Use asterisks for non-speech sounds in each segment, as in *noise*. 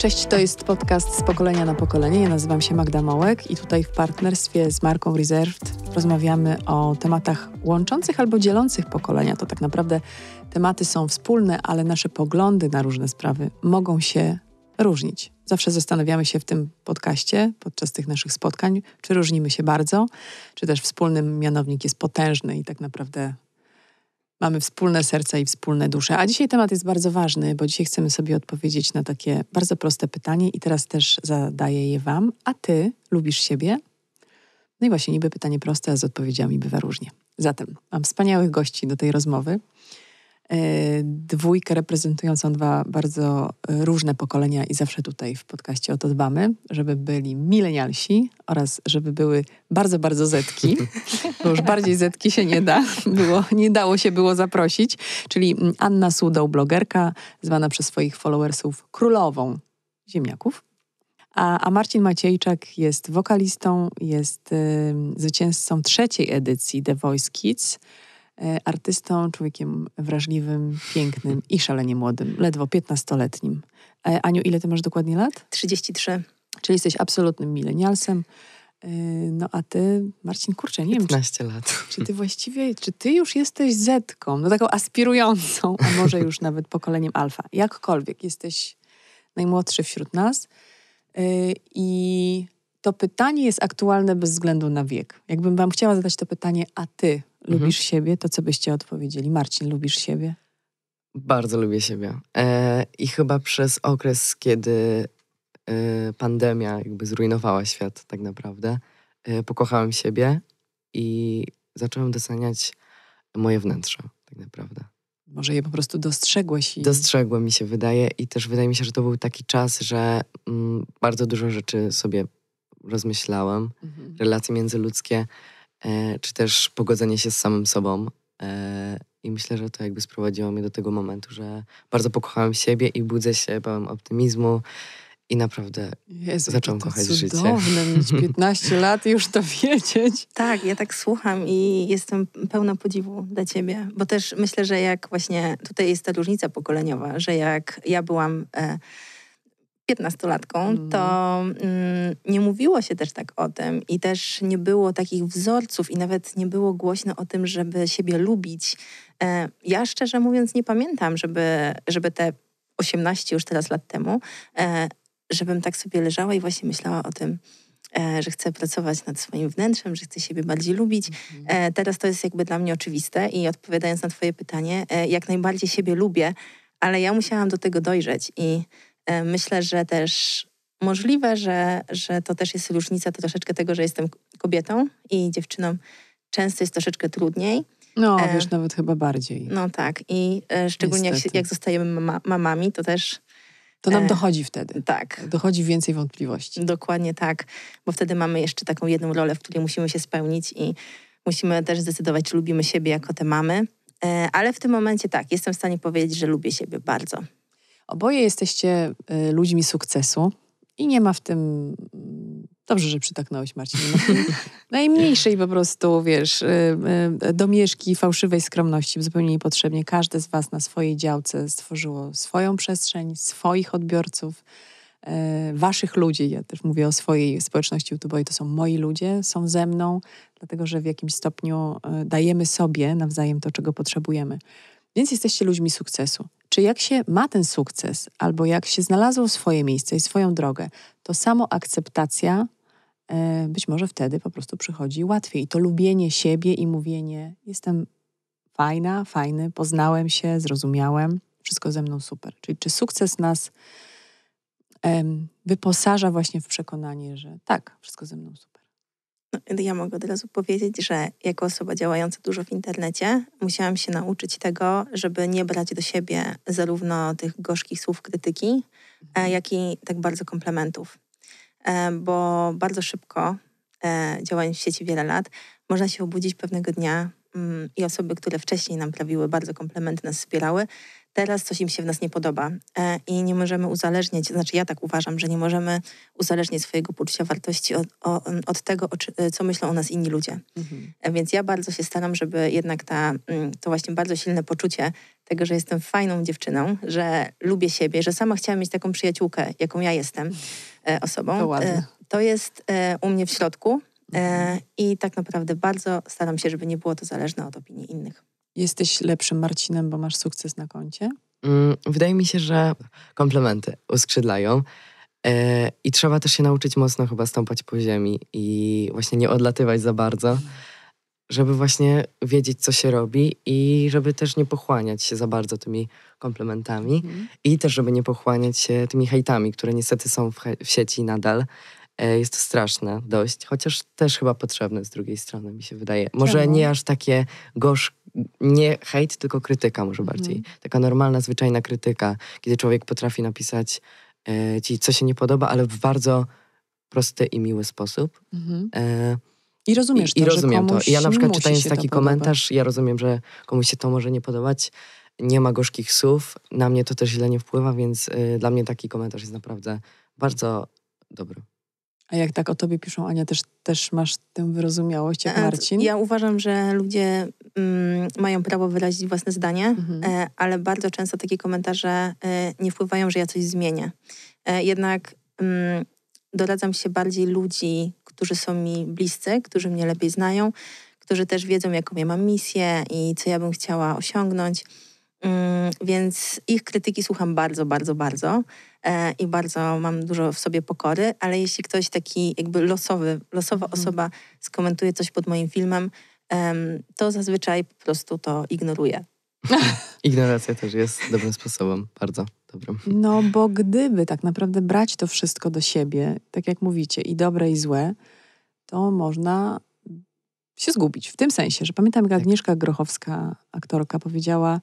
Cześć, to jest podcast z pokolenia na pokolenie. Ja nazywam się Magda Małek i tutaj w partnerstwie z marką Reserved rozmawiamy o tematach łączących albo dzielących pokolenia. To tak naprawdę tematy są wspólne, ale nasze poglądy na różne sprawy mogą się różnić. Zawsze zastanawiamy się w tym podcaście, podczas tych naszych spotkań, czy różnimy się bardzo, czy też wspólny mianownik jest potężny i tak naprawdę Mamy wspólne serca i wspólne dusze. A dzisiaj temat jest bardzo ważny, bo dzisiaj chcemy sobie odpowiedzieć na takie bardzo proste pytanie i teraz też zadaję je Wam. A Ty lubisz siebie? No i właśnie niby pytanie proste, a z odpowiedziami bywa różnie. Zatem mam wspaniałych gości do tej rozmowy. E, dwójkę reprezentującą dwa bardzo e, różne pokolenia i zawsze tutaj w podcaście o to dbamy, żeby byli milenialsi oraz żeby były bardzo, bardzo zetki, bo już bardziej zetki się nie da, było, nie dało się było zaprosić, czyli mm, Anna Sudoł, blogerka, zwana przez swoich followersów królową ziemniaków. A, a, Marcin Maciejczak jest wokalistą, jest y, zwycięzcą trzeciej edycji The Voice Kids. E, artystą, człowiekiem wrażliwym, pięknym i szalenie młodym, ledwo 15-letnim. E, Aniu, ile ty masz dokładnie lat? 33. Czyli jesteś absolutnym milenialsem. E, no a ty, Marcin, kurczę, nie 15 wiem. 15 lat. Czy ty właściwie, czy ty już jesteś zetką, no taką aspirującą, a może już nawet pokoleniem alfa. Jakkolwiek, jesteś najmłodszy wśród nas. I to pytanie jest aktualne bez względu na wiek. Jakbym wam chciała zadać to pytanie, a ty, Mhm. Lubisz mhm. siebie? To co byście odpowiedzieli? Marcin, lubisz siebie? Bardzo lubię siebie. E, I chyba przez okres, kiedy e, pandemia jakby zrujnowała świat tak naprawdę, e, pokochałem siebie i zacząłem doceniać moje wnętrze tak naprawdę. Może je po prostu dostrzegłeś? I... Dostrzegłem, mi się wydaje. I też wydaje mi się, że to był taki czas, że mm, bardzo dużo rzeczy sobie rozmyślałem. Mhm. Relacje międzyludzkie. E, czy też pogodzenie się z samym sobą. E, I myślę, że to jakby sprowadziło mnie do tego momentu, że bardzo pokochałem siebie i budzę się pełen optymizmu. I naprawdę Jezu, zacząłam to kochać cudowne, życie. cudowne mieć 15 *laughs* lat i już to wiedzieć. Tak, ja tak słucham i jestem pełna podziwu dla ciebie, bo też myślę, że jak właśnie tutaj jest ta różnica pokoleniowa, że jak ja byłam... E, piętnastolatką, to mhm. mm, nie mówiło się też tak o tym i też nie było takich wzorców i nawet nie było głośno o tym, żeby siebie lubić. E, ja szczerze mówiąc nie pamiętam, żeby, żeby te 18 już teraz lat temu, e, żebym tak sobie leżała i właśnie myślała o tym, e, że chcę pracować nad swoim wnętrzem, że chcę siebie bardziej lubić. Mhm. E, teraz to jest jakby dla mnie oczywiste i odpowiadając na twoje pytanie, e, jak najbardziej siebie lubię, ale ja musiałam do tego dojrzeć i E, myślę, że też możliwe, że, że to też jest różnica to troszeczkę tego, że jestem kobietą i dziewczyną często jest troszeczkę trudniej. No, e, wiesz, e, nawet chyba bardziej. No tak. I e, szczególnie jak, jak, zostajemy mama, mamami, to też... To nam e, dochodzi wtedy. Tak. Dochodzi więcej wątpliwości. Dokładnie tak, bo wtedy mamy jeszcze taką jedną rolę, w której musimy się spełnić i musimy też zdecydować, czy lubimy siebie jako te mamy. E, ale w tym momencie tak, jestem w stanie powiedzieć, że lubię siebie bardzo. Oboje jesteście y, ludźmi sukcesu i nie ma w tym. Mm, dobrze, że przytaknąłeś, Marcin. *laughs* Najmniejszej po prostu, wiesz, y, y, domieszki fałszywej skromności, zupełnie niepotrzebnie. Każde z Was na swojej działce stworzyło swoją przestrzeń, swoich odbiorców, Waszych ludzi. Ja też mówię o swojej społeczności YouTube, i to są moi ludzie, są ze mną, dlatego że w jakimś stopniu dajemy sobie nawzajem to, czego potrzebujemy więc jesteście ludźmi sukcesu. Czy jak się ma ten sukces, albo jak się znalazło swoje miejsce i swoją drogę, to samo akceptacja e, być może wtedy po prostu przychodzi łatwiej. I to lubienie siebie i mówienie: Jestem fajna, fajny, poznałem się, zrozumiałem, wszystko ze mną super. Czyli czy sukces nas e, wyposaża właśnie w przekonanie, że tak, wszystko ze mną super ja mogę od razu powiedzieć, że jako osoba działająca dużo w internecie, musiałam się nauczyć tego, żeby nie brać do siebie zarówno tych gorzkich słów krytyki, e, jak i tak bardzo komplementów. E, bo bardzo szybko, e, działając w sieci wiele lat, można się obudzić pewnego dnia mm, i osoby, które wcześniej nam prawiły bardzo komplementy, nas wspierały, teraz coś im się w nas nie podoba e, i nie możemy uzależniać, znaczy ja tak uważam, że nie możemy uzależniać swojego poczucia wartości od, od tego, e, co myślą o nas inni ludzie. Mhm. E, więc ja bardzo się staram, żeby jednak ta, to właśnie bardzo silne poczucie tego, że jestem fajną dziewczyną, że lubię siebie, że sama chciałam mieć taką przyjaciółkę, jaką ja jestem osobą. To, ładne. to jest u mnie w środku. Mhm. I tak naprawdę bardzo staram się, żeby nie było to zależne od opinii innych. Jesteś lepszym Marcinem, bo masz sukces na koncie? Mm, wydaje mi się, że komplementy uskrzydlają. E, I trzeba też się nauczyć mocno chyba stąpać po ziemi i właśnie nie odlatywać za bardzo, mhm. żeby właśnie wiedzieć, co się robi i żeby też nie pochłaniać się za bardzo tymi komplementami mhm. i też, żeby nie pochłaniać się tymi hejtami, które niestety są w, w sieci nadal. E, jest to straszne dość, chociaż też chyba potrzebne z drugiej strony, mi się wydaje. Może Czemu? nie aż takie gorzkie, nie hejt, tylko krytyka może bardziej. Mhm. Taka normalna, zwyczajna krytyka, kiedy człowiek potrafi napisać e, ci, co się nie podoba, ale w bardzo prosty i miły sposób. Mhm. E, i rozumiesz to, I, rozumiem to. I ja na przykład czytając taki komentarz, ja rozumiem, że komuś się to może nie podobać. Nie ma gorzkich słów, na mnie to też źle nie wpływa, więc y, dla mnie taki komentarz jest naprawdę bardzo dobry. A jak tak o tobie piszą, Ania, też, też masz tę wyrozumiałość jak e, Marcin? Ja uważam, że ludzie mm, mają prawo wyrazić własne zdanie, mhm. e, ale bardzo często takie komentarze e, nie wpływają, że ja coś zmienię. E, jednak mm, doradzam się bardziej ludzi, którzy są mi bliscy, którzy mnie lepiej znają, którzy też wiedzą, jaką ja mam misję i co ja bym chciała osiągnąć. Mm, więc ich krytyki słucham bardzo, bardzo, bardzo. E, i bardzo mam dużo w sobie pokory, ale jeśli ktoś taki jakby losowy, losowa mhm. osoba skomentuje coś pod moim filmem, to zazwyczaj po prostu to ignoruję. *laughs* Ignoracja też jest dobrym sposobem, bardzo dobrym. No bo gdyby tak naprawdę brać to wszystko do siebie, tak jak mówicie, i dobre i złe, to można się zgubić. W tym sensie, że pamiętam, jak tak. Agnieszka Grochowska, aktorka, powiedziała,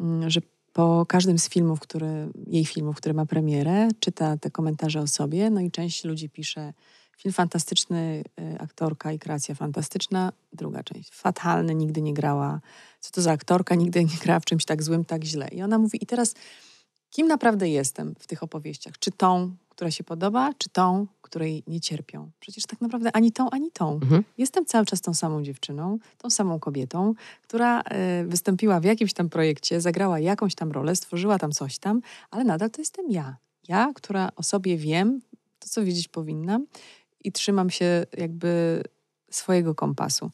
mm, że po każdym z filmów, który, jej filmów, który ma premierę, czyta te komentarze o sobie, no i część ludzi pisze film fantastyczny, y, aktorka i kreacja fantastyczna, druga część fatalny, nigdy nie grała, co to za aktorka, nigdy nie grała w czymś tak złym, tak źle. I ona mówi, i teraz kim naprawdę jestem w tych opowieściach? Czy tą, która się podoba, czy tą, której nie cierpią. Przecież tak naprawdę ani tą, ani tą. Mhm. Jestem cały czas tą samą dziewczyną, tą samą kobietą, która y, wystąpiła w jakimś tam projekcie, zagrała jakąś tam rolę, stworzyła tam coś tam, ale nadal to jestem ja. Ja, która o sobie wiem, to co wiedzieć powinnam i trzymam się jakby swojego kompasu.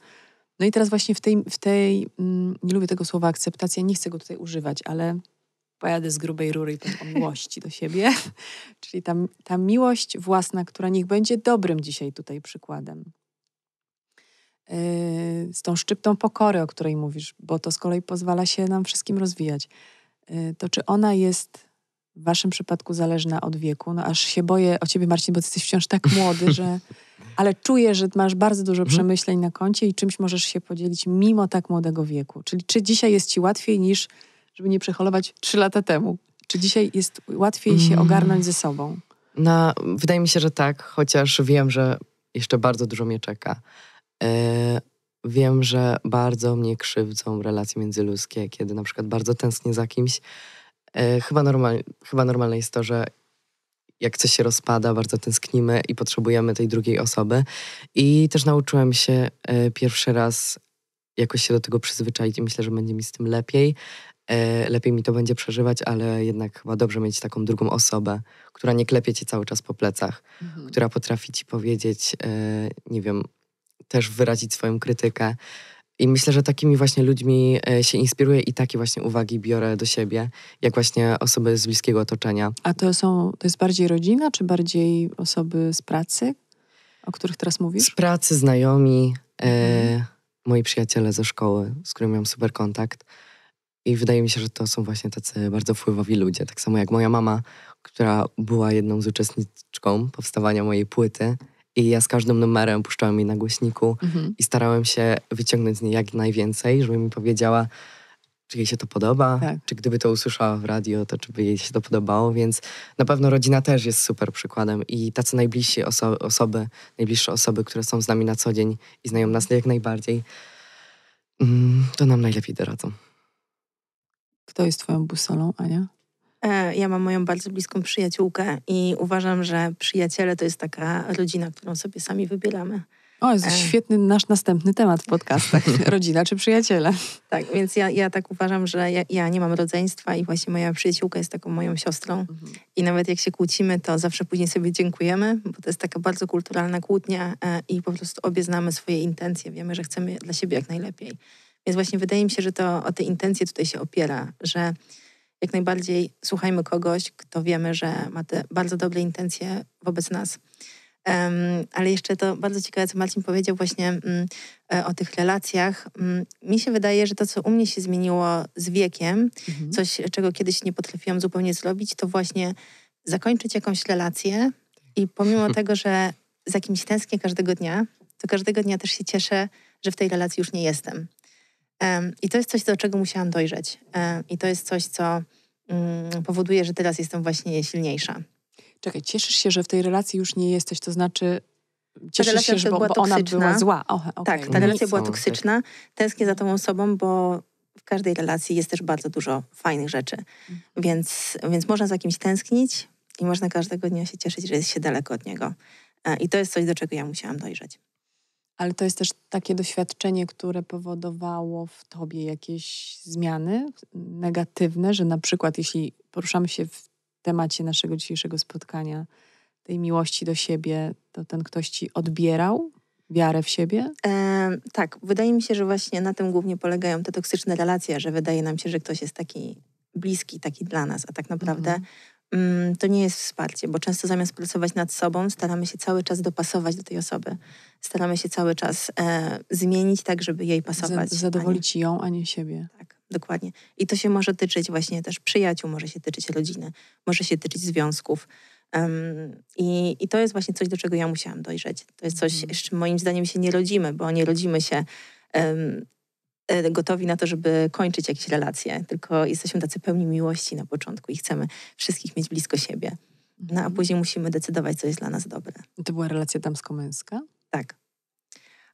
No i teraz właśnie w tej, w tej mm, nie lubię tego słowa akceptacja, nie chcę go tutaj używać, ale pojadę z grubej rury i o miłości do siebie. *laughs* Czyli ta, ta miłość własna, która niech będzie dobrym dzisiaj tutaj przykładem. Yy, z tą szczyptą pokory, o której mówisz, bo to z kolei pozwala się nam wszystkim rozwijać. Yy, to czy ona jest w waszym przypadku zależna od wieku? No aż się boję o ciebie, Marcin, bo ty jesteś wciąż tak młody, że... *laughs* Ale czuję, że masz bardzo dużo mhm. przemyśleń na koncie i czymś możesz się podzielić mimo tak młodego wieku. Czyli czy dzisiaj jest ci łatwiej niż żeby nie przeholować trzy lata temu? Czy dzisiaj jest łatwiej się mm. ogarnąć ze sobą? Na, no, wydaje mi się, że tak, chociaż wiem, że jeszcze bardzo dużo mnie czeka. E, wiem, że bardzo mnie krzywdzą relacje międzyludzkie, kiedy na przykład bardzo tęsknię za kimś. E, chyba, normal, chyba normalne jest to, że jak coś się rozpada, bardzo tęsknimy i potrzebujemy tej drugiej osoby. I też nauczyłem się e, pierwszy raz jakoś się do tego przyzwyczaić i myślę, że będzie mi z tym lepiej, E, lepiej mi to będzie przeżywać, ale jednak chyba dobrze mieć taką drugą osobę, która nie klepie cię cały czas po plecach, mhm. która potrafi ci powiedzieć, e, nie wiem, też wyrazić swoją krytykę. I myślę, że takimi właśnie ludźmi e, się inspiruję i takie właśnie uwagi biorę do siebie, jak właśnie osoby z bliskiego otoczenia. A to są, to jest bardziej rodzina, czy bardziej osoby z pracy, o których teraz mówisz? Z pracy, znajomi, mhm. e, moi przyjaciele ze szkoły, z którymi mam super kontakt. I wydaje mi się, że to są właśnie tacy bardzo wpływowi ludzie. Tak samo jak moja mama, która była jedną z uczestniczką powstawania mojej płyty. I ja z każdym numerem puszczałem jej na głośniku mhm. i starałem się wyciągnąć z niej jak najwięcej, żeby mi powiedziała, czy jej się to podoba, tak. czy gdyby to usłyszała w radio, to czy by jej się to podobało, więc na pewno rodzina też jest super przykładem i tacy najbliżsi oso osoby, najbliższe osoby, które są z nami na co dzień i znają nas jak najbardziej, mm, to nam najlepiej doradzą. Kto jest twoją busolą, Ania? E, ja mam moją bardzo bliską przyjaciółkę i uważam, że przyjaciele to jest taka rodzina, którą sobie sami wybieramy. O, jest e. świetny nasz następny temat w podcastach. *laughs* Rodzina czy przyjaciele? Tak, więc ja, ja tak uważam, że ja, ja, nie mam rodzeństwa i właśnie moja przyjaciółka jest taką moją siostrą. Mhm. I nawet jak się kłócimy, to zawsze później sobie dziękujemy, bo to jest taka bardzo kulturalna kłótnia e, i po prostu obie znamy swoje intencje. Wiemy, że chcemy dla siebie jak najlepiej. Więc właśnie wydaje mi się, że to o te intencje tutaj się opiera, że jak najbardziej słuchajmy kogoś, kto wiemy, że ma te bardzo dobre intencje wobec nas. Um, ale jeszcze to bardzo ciekawe, co Marcin powiedział właśnie um, o tych relacjach. Um, mi się wydaje, że to, co u mnie się zmieniło z wiekiem, mhm. coś, czego kiedyś nie potrafiłam zupełnie zrobić, to właśnie zakończyć jakąś relację i pomimo *laughs* tego, że za kimś tęsknię każdego dnia, to każdego dnia też się cieszę, że w tej relacji już nie jestem. I to jest coś, do czego musiałam dojrzeć. I to jest coś, co mm, powoduje, że teraz jestem właśnie silniejsza. Czekaj, cieszysz się, że w tej relacji już nie jesteś, to znaczy cieszysz się, że bo, była bo ona była zła. Oh, okay. Tak, ta relacja była toksyczna. Tęsknię za tą osobą, bo w każdej relacji jest też bardzo dużo fajnych rzeczy. Więc, więc można za kimś tęsknić i można każdego dnia się cieszyć, że jest się daleko od niego. E, I to jest coś, do czego ja musiałam dojrzeć. Ale to jest też takie doświadczenie, które powodowało w tobie jakieś zmiany negatywne, że na przykład jeśli poruszamy się w temacie naszego dzisiejszego spotkania, tej miłości do siebie, to ten ktoś ci odbierał wiarę w siebie? E, tak, wydaje mi się, że właśnie na tym głównie polegają te toksyczne relacje, że wydaje nam się, że ktoś jest taki bliski, taki dla nas, a tak naprawdę mhm. Mm, to nie jest wsparcie, bo często zamiast pracować nad sobą, staramy się cały czas dopasować do tej osoby. Staramy się cały czas e, zmienić tak, żeby jej pasować. zadowolić a nie... ją, a nie siebie. Tak, dokładnie. I to się może tyczyć właśnie też przyjaciół, może się tyczyć rodziny, może się tyczyć związków. Um, i, I to jest właśnie coś, do czego ja musiałam dojrzeć. To jest coś, mhm. z czym moim zdaniem się nie rodzimy, bo nie rodzimy się um, E, gotowi na to, żeby kończyć jakieś relacje, tylko jesteśmy tacy pełni miłości na początku i chcemy wszystkich mieć blisko siebie. No a mhm. później musimy decydować, co jest dla nas dobre. to była relacja damsko-męska? Tak.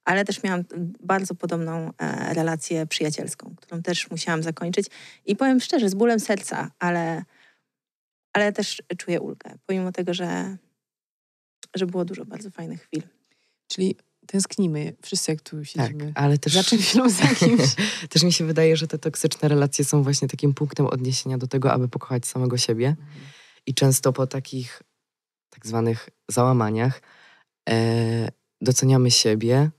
Ale też miałam bardzo podobną e, relację przyjacielską, którą też musiałam zakończyć. I powiem szczerze, z bólem serca, ale, ale też czuję ulgę, pomimo tego, że, że było dużo bardzo fajnych chwil. Czyli tęsknimy wszyscy, jak tu tak, siedzimy. Tak, ale też... Za czymś lub za kimś. *laughs* też mi się wydaje, że te toksyczne relacje są właśnie takim punktem odniesienia do tego, aby pokochać samego siebie. Mhm. I często po takich tak zwanych załamaniach e, doceniamy siebie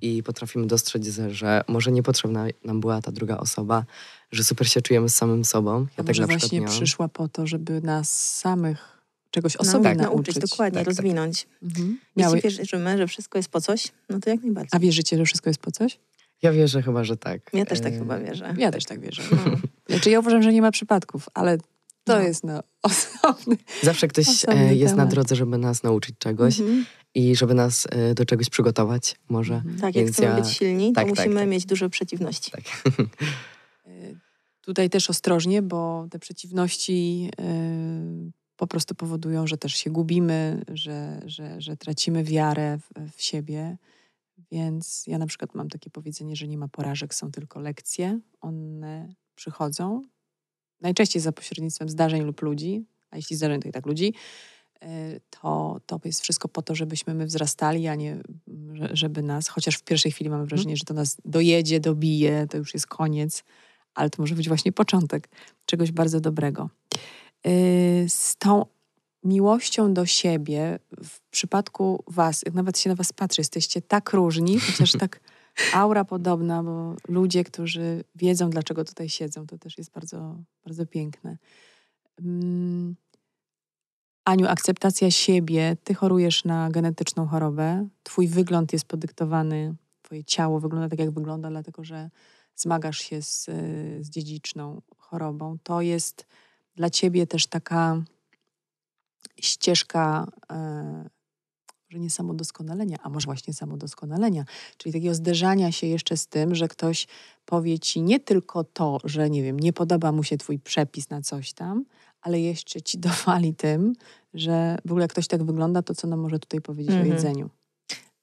i potrafimy dostrzec, że może niepotrzebna nam była ta druga osoba, że super się czujemy z samym sobą. Ja A tak może właśnie miałam. przyszła po to, żeby nas samych czegoś o no sobie tak, nauczyć. nauczyć dokładnie, tak, tak. rozwinąć. Tak. Mhm. Miały... Jeśli wierzymy, że wszystko jest po coś, no to jak najbardziej. A wierzycie, że wszystko jest po coś? Ja wierzę chyba, że tak. Ja też tak e... chyba wierzę. Ja też tak wierzę. No. Znaczy ja uważam, że nie ma przypadków, ale to no. jest no, *laughs* osobny Zawsze ktoś e, osobny jest temat. na drodze, żeby nas nauczyć czegoś mhm. i żeby nas e, do czegoś przygotować może. Mhm. Tak, jak chcemy ja... być silni, tak, to tak, musimy tak. mieć dużo przeciwności. Tak. E, tutaj też ostrożnie, bo te przeciwności po prostu powodują, że też się gubimy, że, że, że tracimy wiarę w, w siebie. Więc ja na przykład mam takie powiedzenie, że nie ma porażek, są tylko lekcje. One przychodzą najczęściej za pośrednictwem zdarzeń lub ludzi, a jeśli zdarzeń, to i tak ludzi, e, to, to jest wszystko po to, żebyśmy my wzrastali, a nie żeby nas, chociaż w pierwszej chwili mamy wrażenie, że to nas dojedzie, dobije, to już jest koniec, ale to może być właśnie początek czegoś bardzo dobrego. Y, z tą miłością do siebie w przypadku was, jak nawet się na was patrzy, jesteście tak różni, chociaż tak *laughs* aura podobna, bo ludzie, którzy wiedzą, dlaczego tutaj siedzą, to też jest bardzo, bardzo piękne. Mm, Aniu, akceptacja siebie. Ty chorujesz na genetyczną chorobę. Twój wygląd jest podyktowany, twoje ciało wygląda tak, jak wygląda, dlatego że zmagasz się z, y, z dziedziczną chorobą. To jest dla ciebie też taka ścieżka, e, że nie samodoskonalenia, a może właśnie samodoskonalenia, czyli takiego zderzania się jeszcze z tym, że ktoś powie ci nie tylko to, że nie wiem, nie podoba mu się twój przepis na coś tam, ale jeszcze ci dowali tym, że w ogóle jak ktoś tak wygląda, to co nam może tutaj powiedzieć o mhm. jedzeniu.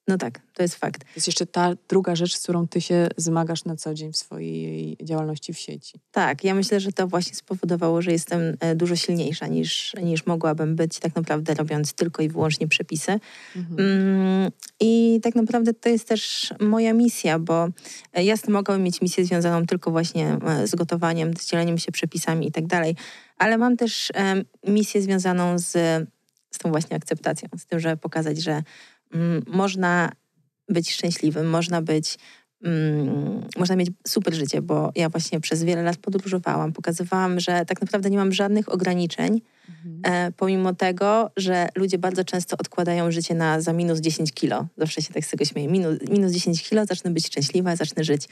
No tak, to jest fakt. To jest jeszcze ta druga rzecz, z którą ty się zmagasz na co dzień w swojej działalności w sieci. Tak, ja myślę, że to właśnie spowodowało, że jestem e, dużo silniejsza niż, niż mogłabym być tak naprawdę robiąc tylko i wyłącznie przepisy. Mhm. Mm, I tak naprawdę to jest też moja misja, bo e, ja mogłabym mieć misję związaną tylko właśnie e, z gotowaniem, z dzieleniem się przepisami i tak dalej, ale mam też misję związaną z, z tą właśnie akceptacją, z tym, żeby pokazać, że można być szczęśliwym, można być mm, można mieć super życie, bo ja właśnie przez wiele lat podróżowałam, pokazywałam, że tak naprawdę nie mam żadnych ograniczeń, mhm. E, pomimo tego, że ludzie bardzo często odkładają życie na za minus 10 kilo. Zawsze się tak z tego śmieję. Minus, minus 10 kilo, zacznę być szczęśliwa, zacznę żyć.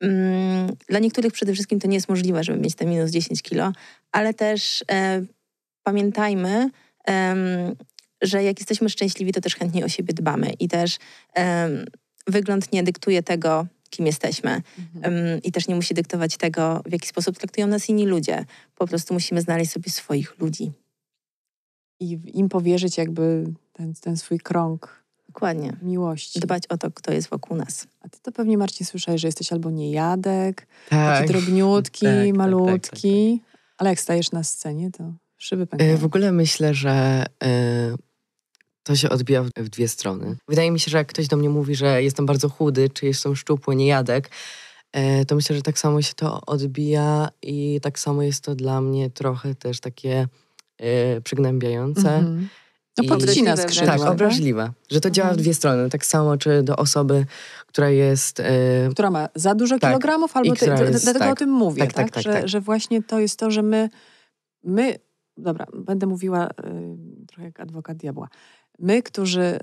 Mm, dla niektórych przede wszystkim to nie jest możliwe, żeby mieć te minus 10 kilo, ale też e, pamiętajmy, że jak jesteśmy szczęśliwi, to też chętniej o siebie dbamy i też um, wygląd nie dyktuje tego, kim jesteśmy. Mhm. Um, I też nie musi dyktować tego, w jaki sposób traktują nas inni ludzie. Po prostu musimy znaleźć sobie swoich ludzi. I im powierzyć jakby ten, ten swój krąg. Dokładnie. Miłości. Dbać o to, kto jest wokół nas. A ty to pewnie, Marcin, słyszałeś, że jesteś albo niejadek, tak. taki drobniutki, tak, tak, tak malutki. Tak, tak, tak, Ale jak stajesz na scenie, to szyby pękają. E, w ogóle myślę, że... Yy to się odbija w dwie strony. Wydaje mi się, że jak ktoś do mnie mówi, że jestem bardzo chudy, czy jestem szczupły, niejadek, e, to myślę, że tak samo się to odbija i tak samo jest to dla mnie trochę też takie e, przygnębiające. Mm -hmm. No podcina skrzydła. Tak, obraźliwe. Że to działa w mhm. dwie strony. Tak samo czy do osoby, która jest... E, która ma za dużo tak. kilogramów, albo... Ty, jest, dlatego tak. o tym mówię, tak? tak, tak? tak że, że właśnie to jest to, że my... my dobra, będę mówiła trochę jak adwokat diabła my, którzy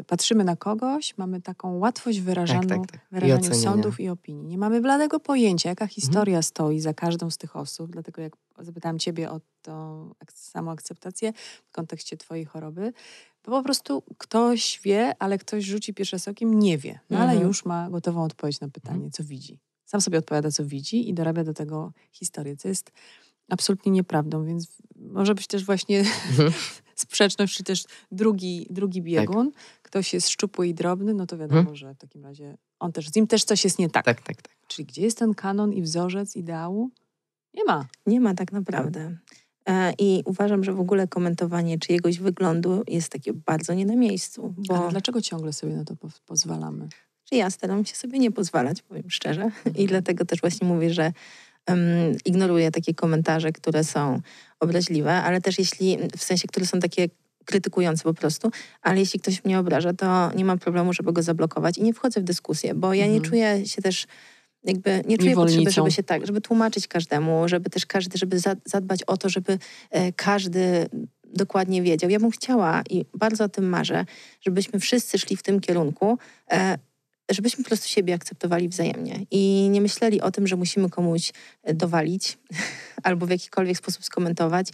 y, patrzymy na kogoś, mamy taką łatwość wyrażania tak, tak, tak. sądów i opinii. Nie mamy bladego pojęcia, jaka mhm. historia mhm. stoi za każdą z tych osób, dlatego jak zapytałam ciebie o tą samoakceptację w kontekście twojej choroby, bo po prostu ktoś wie, ale ktoś rzuci pierwsze sokiem, nie wie, no mhm. ale już ma gotową odpowiedź na pytanie, mhm. co widzi. Sam sobie odpowiada, co widzi i dorabia do tego historię, co jest absolutnie nieprawdą, więc może być też właśnie mhm. *laughs* sprzeczność, czy też drugi, drugi tak. biegun, tak. ktoś jest szczupły i drobny, no to wiadomo, mhm. że w takim razie on też, z nim też coś jest nie tak. Tak, tak, tak. Czyli gdzie jest ten kanon i wzorzec ideału? Nie ma. Nie ma tak naprawdę. E, I uważam, że w ogóle komentowanie czyjegoś wyglądu jest takie bardzo nie na miejscu. Bo... Ale dlaczego ciągle sobie na to pozwalamy? Czy ja staram się sobie nie pozwalać, powiem szczerze. I dlatego też właśnie mówię, że um, ignoruję takie komentarze, które są obraźliwe, ale też jeśli, w sensie, które są takie krytykujące po prostu, ale jeśli ktoś mnie obraża, to nie mam problemu, żeby go zablokować i nie wchodzę w dyskusję, bo ja mhm. nie czuję się też jakby nie czuję potrzeby, żeby się tak, żeby tłumaczyć każdemu, żeby też każdy, żeby zadbać o to, żeby e, każdy dokładnie wiedział. Ja bym chciała i bardzo o tym marzę, żebyśmy wszyscy szli w tym kierunku, e, żebyśmy po prostu siebie akceptowali wzajemnie i nie myśleli o tym, że musimy komuś e, dowalić *laughs* albo w jakikolwiek sposób skomentować.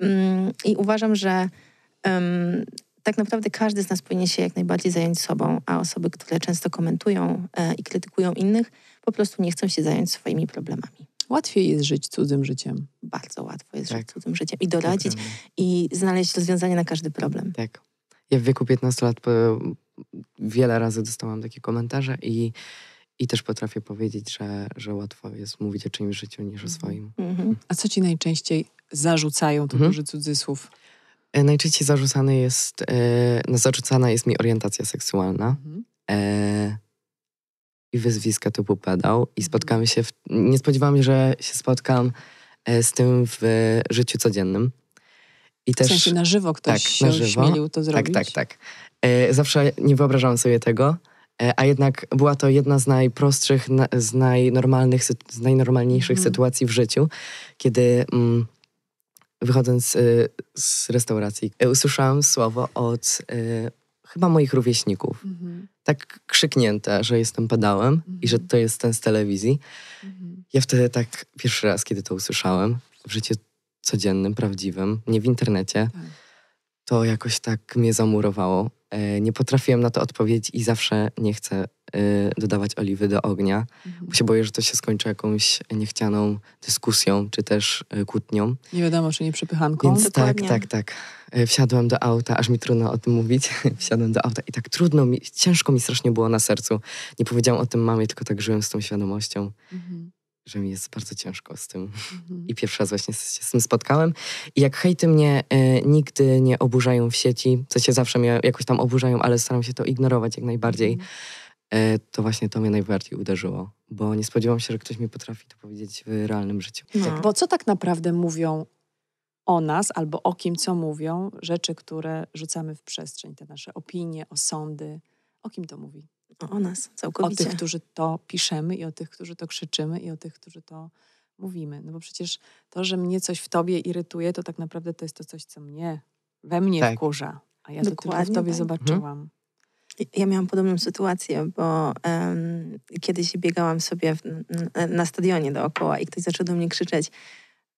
Mm, I uważam, że um, tak naprawdę każdy z nas powinien się jak najbardziej zająć sobą, a osoby, które często komentują e, i krytykują innych, po prostu nie chcą się zająć swoimi problemami. Łatwiej jest żyć cudzym życiem. Bardzo łatwo jest tak. żyć cudzym życiem i doradzić tak, i znaleźć rozwiązanie na każdy problem. Tak. Ja w wieku 15 lat e, wiele razy dostałam takie komentarze i, i też potrafię powiedzieć, że, że łatwo jest mówić o czymś życiu niż o mhm. swoim. Mhm. A co ci najczęściej zarzucają, to mhm. duży cudzysłów? E, najczęściej zarzucane jest, e, no, zarzucana jest mi orientacja seksualna. Mhm. E, i wyzwiska typu pedał i mhm. spotkamy się, w, nie spodziewałam się, że się spotkam e, z tym w życiu codziennym. I też, w sensie na żywo ktoś tak, się na żywo. to tak, zrobić? Tak, tak, tak. Zawsze nie wyobrażałam sobie tego, e, a jednak była to jedna z najprostszych, z, najnormalnych, z najnormalniejszych mhm. sytuacji w życiu, kiedy mm, wychodząc y, z restauracji y, usłyszałam słowo od y, chyba moich rówieśników. Mhm. Tak krzyknięte, że jestem padałem i że mhm. to jest ten z telewizji. Ja wtedy tak pierwszy raz, kiedy to usłyszałem, w życiu codziennym, prawdziwym, nie w internecie, tak. to jakoś tak mnie zamurowało. E, nie potrafiłem na to odpowiedzieć i zawsze nie chcę e, dodawać oliwy do ognia, mhm. bo się boję, że to się skończy jakąś niechcianą dyskusją, czy też e, kłótnią. Nie wiadomo, czy nie przepychanką. Więc tak, Dokładnie. tak, tak, tak. Wsiadłem do auta, aż mi trudno o tym mówić. *laughs* Wsiadłem do auta i tak trudno mi, ciężko mi strasznie było na sercu. Nie powiedziałam o tym mamie, tylko tak żyłem z tą świadomością. Mhm że mi jest bardzo ciężko z tym. Mhm. I pierwszy raz właśnie się z tym spotkałem. I jak hejty mnie e, nigdy nie oburzają w sieci, co się zawsze mnie jakoś tam oburzają, ale staram się to ignorować jak najbardziej, mhm. E, to właśnie to mnie najbardziej uderzyło. Bo nie spodziewałam się, że ktoś mi potrafi to powiedzieć w realnym życiu. No. Tak. Bo co tak naprawdę mówią o nas albo o kim co mówią rzeczy, które rzucamy w przestrzeń, te nasze opinie, osądy? O kim to mówi? No, o nas, całkowicie. O tych, którzy to piszemy i o tych, którzy to krzyczymy i o tych, którzy to mówimy. No bo przecież to, że mnie coś w tobie irytuje, to tak naprawdę to jest to coś, co mnie, we mnie tak. wkurza. A ja Dokładnie to tylko w tobie tak. zobaczyłam. Mhm. Ja miałam podobną sytuację, bo um, kiedyś biegałam sobie w, na stadionie dookoła i ktoś zaczął do mnie krzyczeć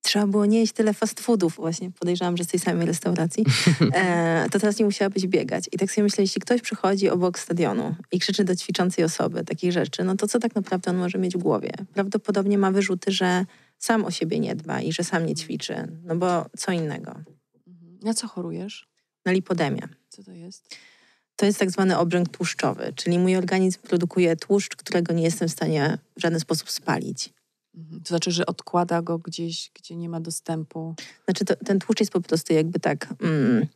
trzeba było nie jeść tyle fast foodów właśnie, podejrzewam, że z tej samej restauracji, *laughs* e, to teraz nie musiałabyś biegać. I tak sobie myślę, jeśli ktoś przychodzi obok stadionu i krzyczy do ćwiczącej osoby takich rzeczy, no to co tak naprawdę on może mieć w głowie? Prawdopodobnie ma wyrzuty, że sam o siebie nie dba i że sam nie ćwiczy, no bo co innego. Na co chorujesz? Na lipodemię. Co to jest? To jest tak zwany obrzęk tłuszczowy, czyli mój organizm produkuje tłuszcz, którego nie jestem w stanie w żaden sposób spalić. Mhm. To znaczy, że odkłada go gdzieś, gdzie nie ma dostępu. Znaczy, to, ten tłuszcz jest po prostu jakby tak mm,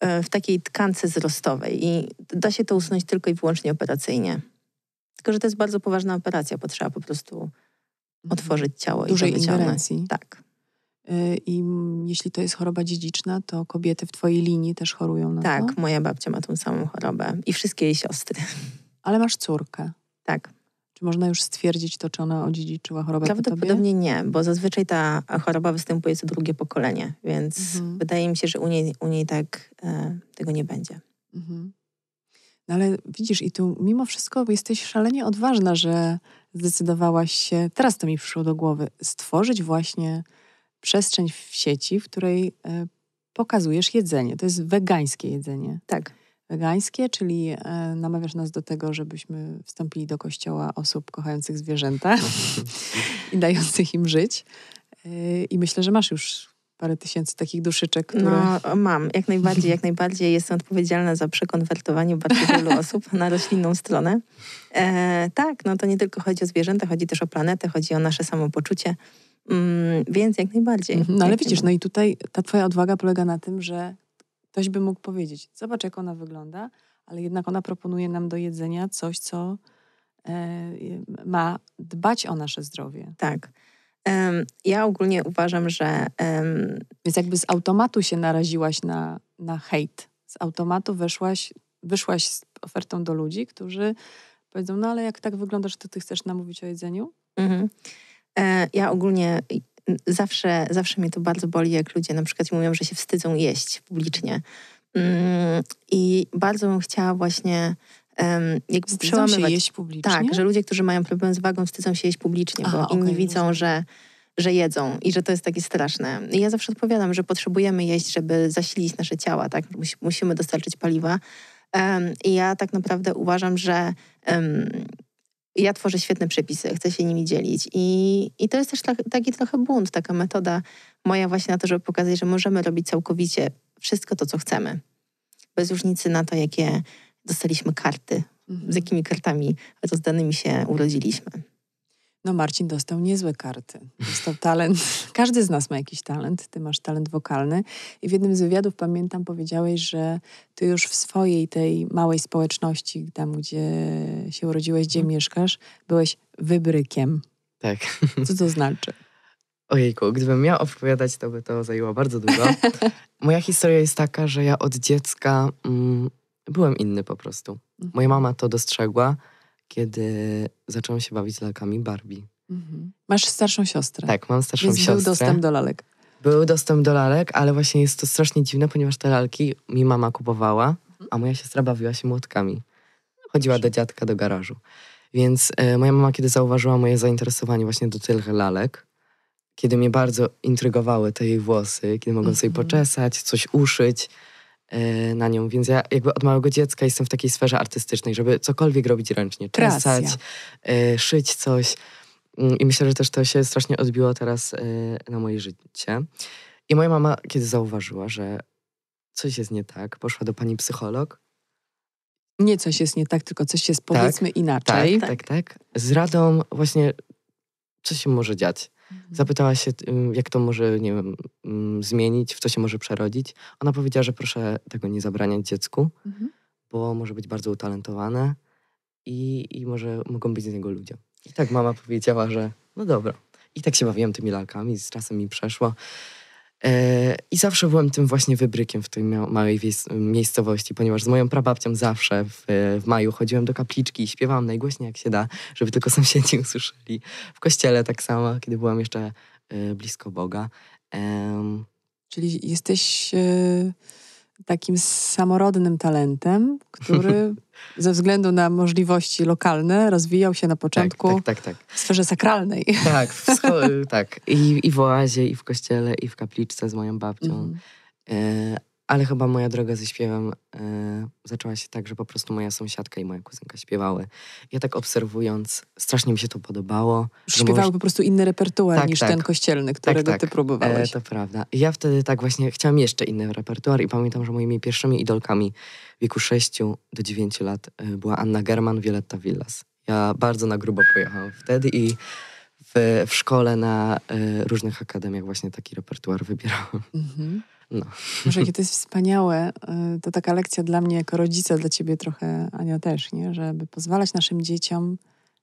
e, w takiej tkance zrostowej i da się to usunąć tylko i wyłącznie operacyjnie. Tylko, że to jest bardzo poważna operacja, bo trzeba po prostu mhm. otworzyć ciało Dużej i to Ingerencji. Tak. E, I jeśli to jest choroba dziedziczna, to kobiety w twojej linii też chorują na tak, to? Tak, moja babcia ma tą samą chorobę i wszystkie jej siostry. Ale masz córkę. Tak. Czy można już stwierdzić to, czy ona odziedziczyła chorobę? Prawdopodobnie nie, bo zazwyczaj ta choroba występuje co drugie pokolenie, więc mhm. wydaje mi się, że u niej, u niej tak e, tego nie będzie. Mhm. No ale widzisz, i tu mimo wszystko jesteś szalenie odważna, że zdecydowałaś się, teraz to mi przyszło do głowy, stworzyć właśnie przestrzeń w sieci, w której e, pokazujesz jedzenie. To jest wegańskie jedzenie. Tak wegańskie, czyli e, namawiasz nas do tego, żebyśmy wstąpili do kościoła osób kochających zwierzęta *laughs* i dających im żyć. E, I myślę, że masz już parę tysięcy takich duszyczek, no, które... No, mam, jak najbardziej, jak najbardziej. Jestem odpowiedzialna za przekonwertowanie bardzo wielu *laughs* osób na roślinną stronę. E, tak, no to nie tylko chodzi o zwierzęta, chodzi też o planetę, chodzi o nasze samopoczucie, mm, więc jak najbardziej. Mhm, no ale jak widzisz, no i tutaj ta twoja odwaga polega na tym, że ktoś by mógł powiedzieć, zobacz jak ona wygląda, ale jednak ona proponuje nam do jedzenia coś, co e, ma dbać o nasze zdrowie. Tak. Ja ogólnie uważam, że. Więc jakby z automatu się naraziłaś na, na hejt. Z automatu weszłaś, wyszłaś z ofertą do ludzi, którzy powiedzą: No ale jak tak wyglądasz, to ty chcesz namówić o jedzeniu? Mhm. E, ja ogólnie zawsze, zawsze mnie to bardzo boli, jak ludzie na przykład mówią, że się wstydzą jeść publicznie. Mm, I bardzo bym chciała właśnie jakby wstydzą przełamywać. się jeść publicznie? Tak, że ludzie, którzy mają problem z wagą, wstydzą się jeść publicznie, Aha, bo okay, inni widzą, że że jedzą i że to jest takie straszne. I ja zawsze odpowiadam, że potrzebujemy jeść, żeby zasilić nasze ciała, tak? Musimy dostarczyć paliwa. Um, I ja tak naprawdę uważam, że um, ja tworzę świetne przepisy, chcę się nimi dzielić. I, i to jest też tak, taki trochę błąd taka metoda moja właśnie na to, żeby pokazać, że możemy robić całkowicie wszystko to, co chcemy. Bez różnicy na to, jakie dostaliśmy karty, z mhm. jakimi kartami danymi się urodziliśmy. No Marcin dostał niezłe karty. Dostał talent. *laughs* Każdy z nas ma jakiś talent. Ty masz talent wokalny. I w jednym z wywiadów, pamiętam, powiedziałeś, że ty już w swojej tej małej społeczności, tam gdzie się urodziłeś, gdzie mhm. mieszkasz, byłeś wybrykiem. Tak. Co to znaczy? *laughs* Ojejku, gdybym miała opowiadać, to by to zajęło bardzo długo. *laughs* Moja historia jest taka, że ja od dziecka mm, byłem inny po prostu. Mhm. Moja mama to dostrzegła kiedy zaczęłam się bawić z lalkami Barbie. Mhm. Masz starszą siostrę. Tak, mam starszą Więc siostrę. był dostęp do lalek. Był dostęp do lalek, ale właśnie jest to strasznie dziwne, ponieważ te lalki mi mama kupowała, mhm. a moja siostra bawiła się młotkami. Chodziła do dziadka do garażu. Więc e, moja mama, kiedy zauważyła moje zainteresowanie właśnie do tych lalek, kiedy mnie bardzo intrygowały te jej włosy, kiedy mogłam mhm. sobie poczesać, coś uszyć, Y, na nią, więc ja jakby od małego dziecka jestem w takiej sferze artystycznej, żeby cokolwiek robić ręcznie, Kreacja. czesać, y, szyć coś mm, i myślę, że też to się strasznie odbiło teraz y, na moje życie. I moja mama, kiedy zauważyła, że coś jest nie tak, poszła do pani psycholog. Nie coś jest nie tak, tylko coś jest powiedzmy tak, inaczej. Tak, tak, tak. Z radą właśnie, co się może dziać Mhm. Zapytała się, jak to może, nie wiem, zmienić, w co się może przerodzić. Ona powiedziała, że proszę tego nie zabraniać dziecku, mhm. bo może być bardzo utalentowane i, i może mogą być z niego ludzie. I tak mama powiedziała, że no dobra. I tak się bawiłam tymi lalkami, z czasem mi przeszło. E, I zawsze byłem tym właśnie wybrykiem w tej małej miejscowości, ponieważ z moją prababcią zawsze w, w, maju chodziłem do kapliczki i śpiewałam najgłośniej jak się da, żeby tylko *laughs* sąsiedzi usłyszeli. W kościele tak samo, kiedy byłam jeszcze e, blisko Boga. Czyli jesteś e, takim samorodnym talentem, który *laughs* ze względu na możliwości lokalne rozwijał się na tak, początku tak, tak, tak, w sferze sakralnej. Tak, w *laughs* tak. I, i w oazie, i w kościele, i w kapliczce z moją babcią. Mhm. E, ale chyba moja droga ze śpiewem e, zaczęła się tak, że po prostu moja sąsiadka i moja kuzynka śpiewały. Ja tak obserwując, strasznie mi się to podobało. Śpiewały może... po prostu inny repertuar tak, niż tak. ten kościelny, tak, którego tak, ty próbowałeś. E, to prawda. Ja wtedy tak właśnie chciałam jeszcze inny repertuar i pamiętam, że moimi pierwszymi idolkami w wieku 6 do 9 lat e, była Anna German, Violetta Villas. Ja bardzo na grubo pojechałam wtedy i w, w szkole na y, różnych akademiach właśnie taki repertuar wybierałam. Mhm. No. Może jakie to jest *laughs* wspaniałe, y, to taka lekcja dla mnie jako rodzica, dla ciebie trochę, Ania też, nie? Żeby pozwalać naszym dzieciom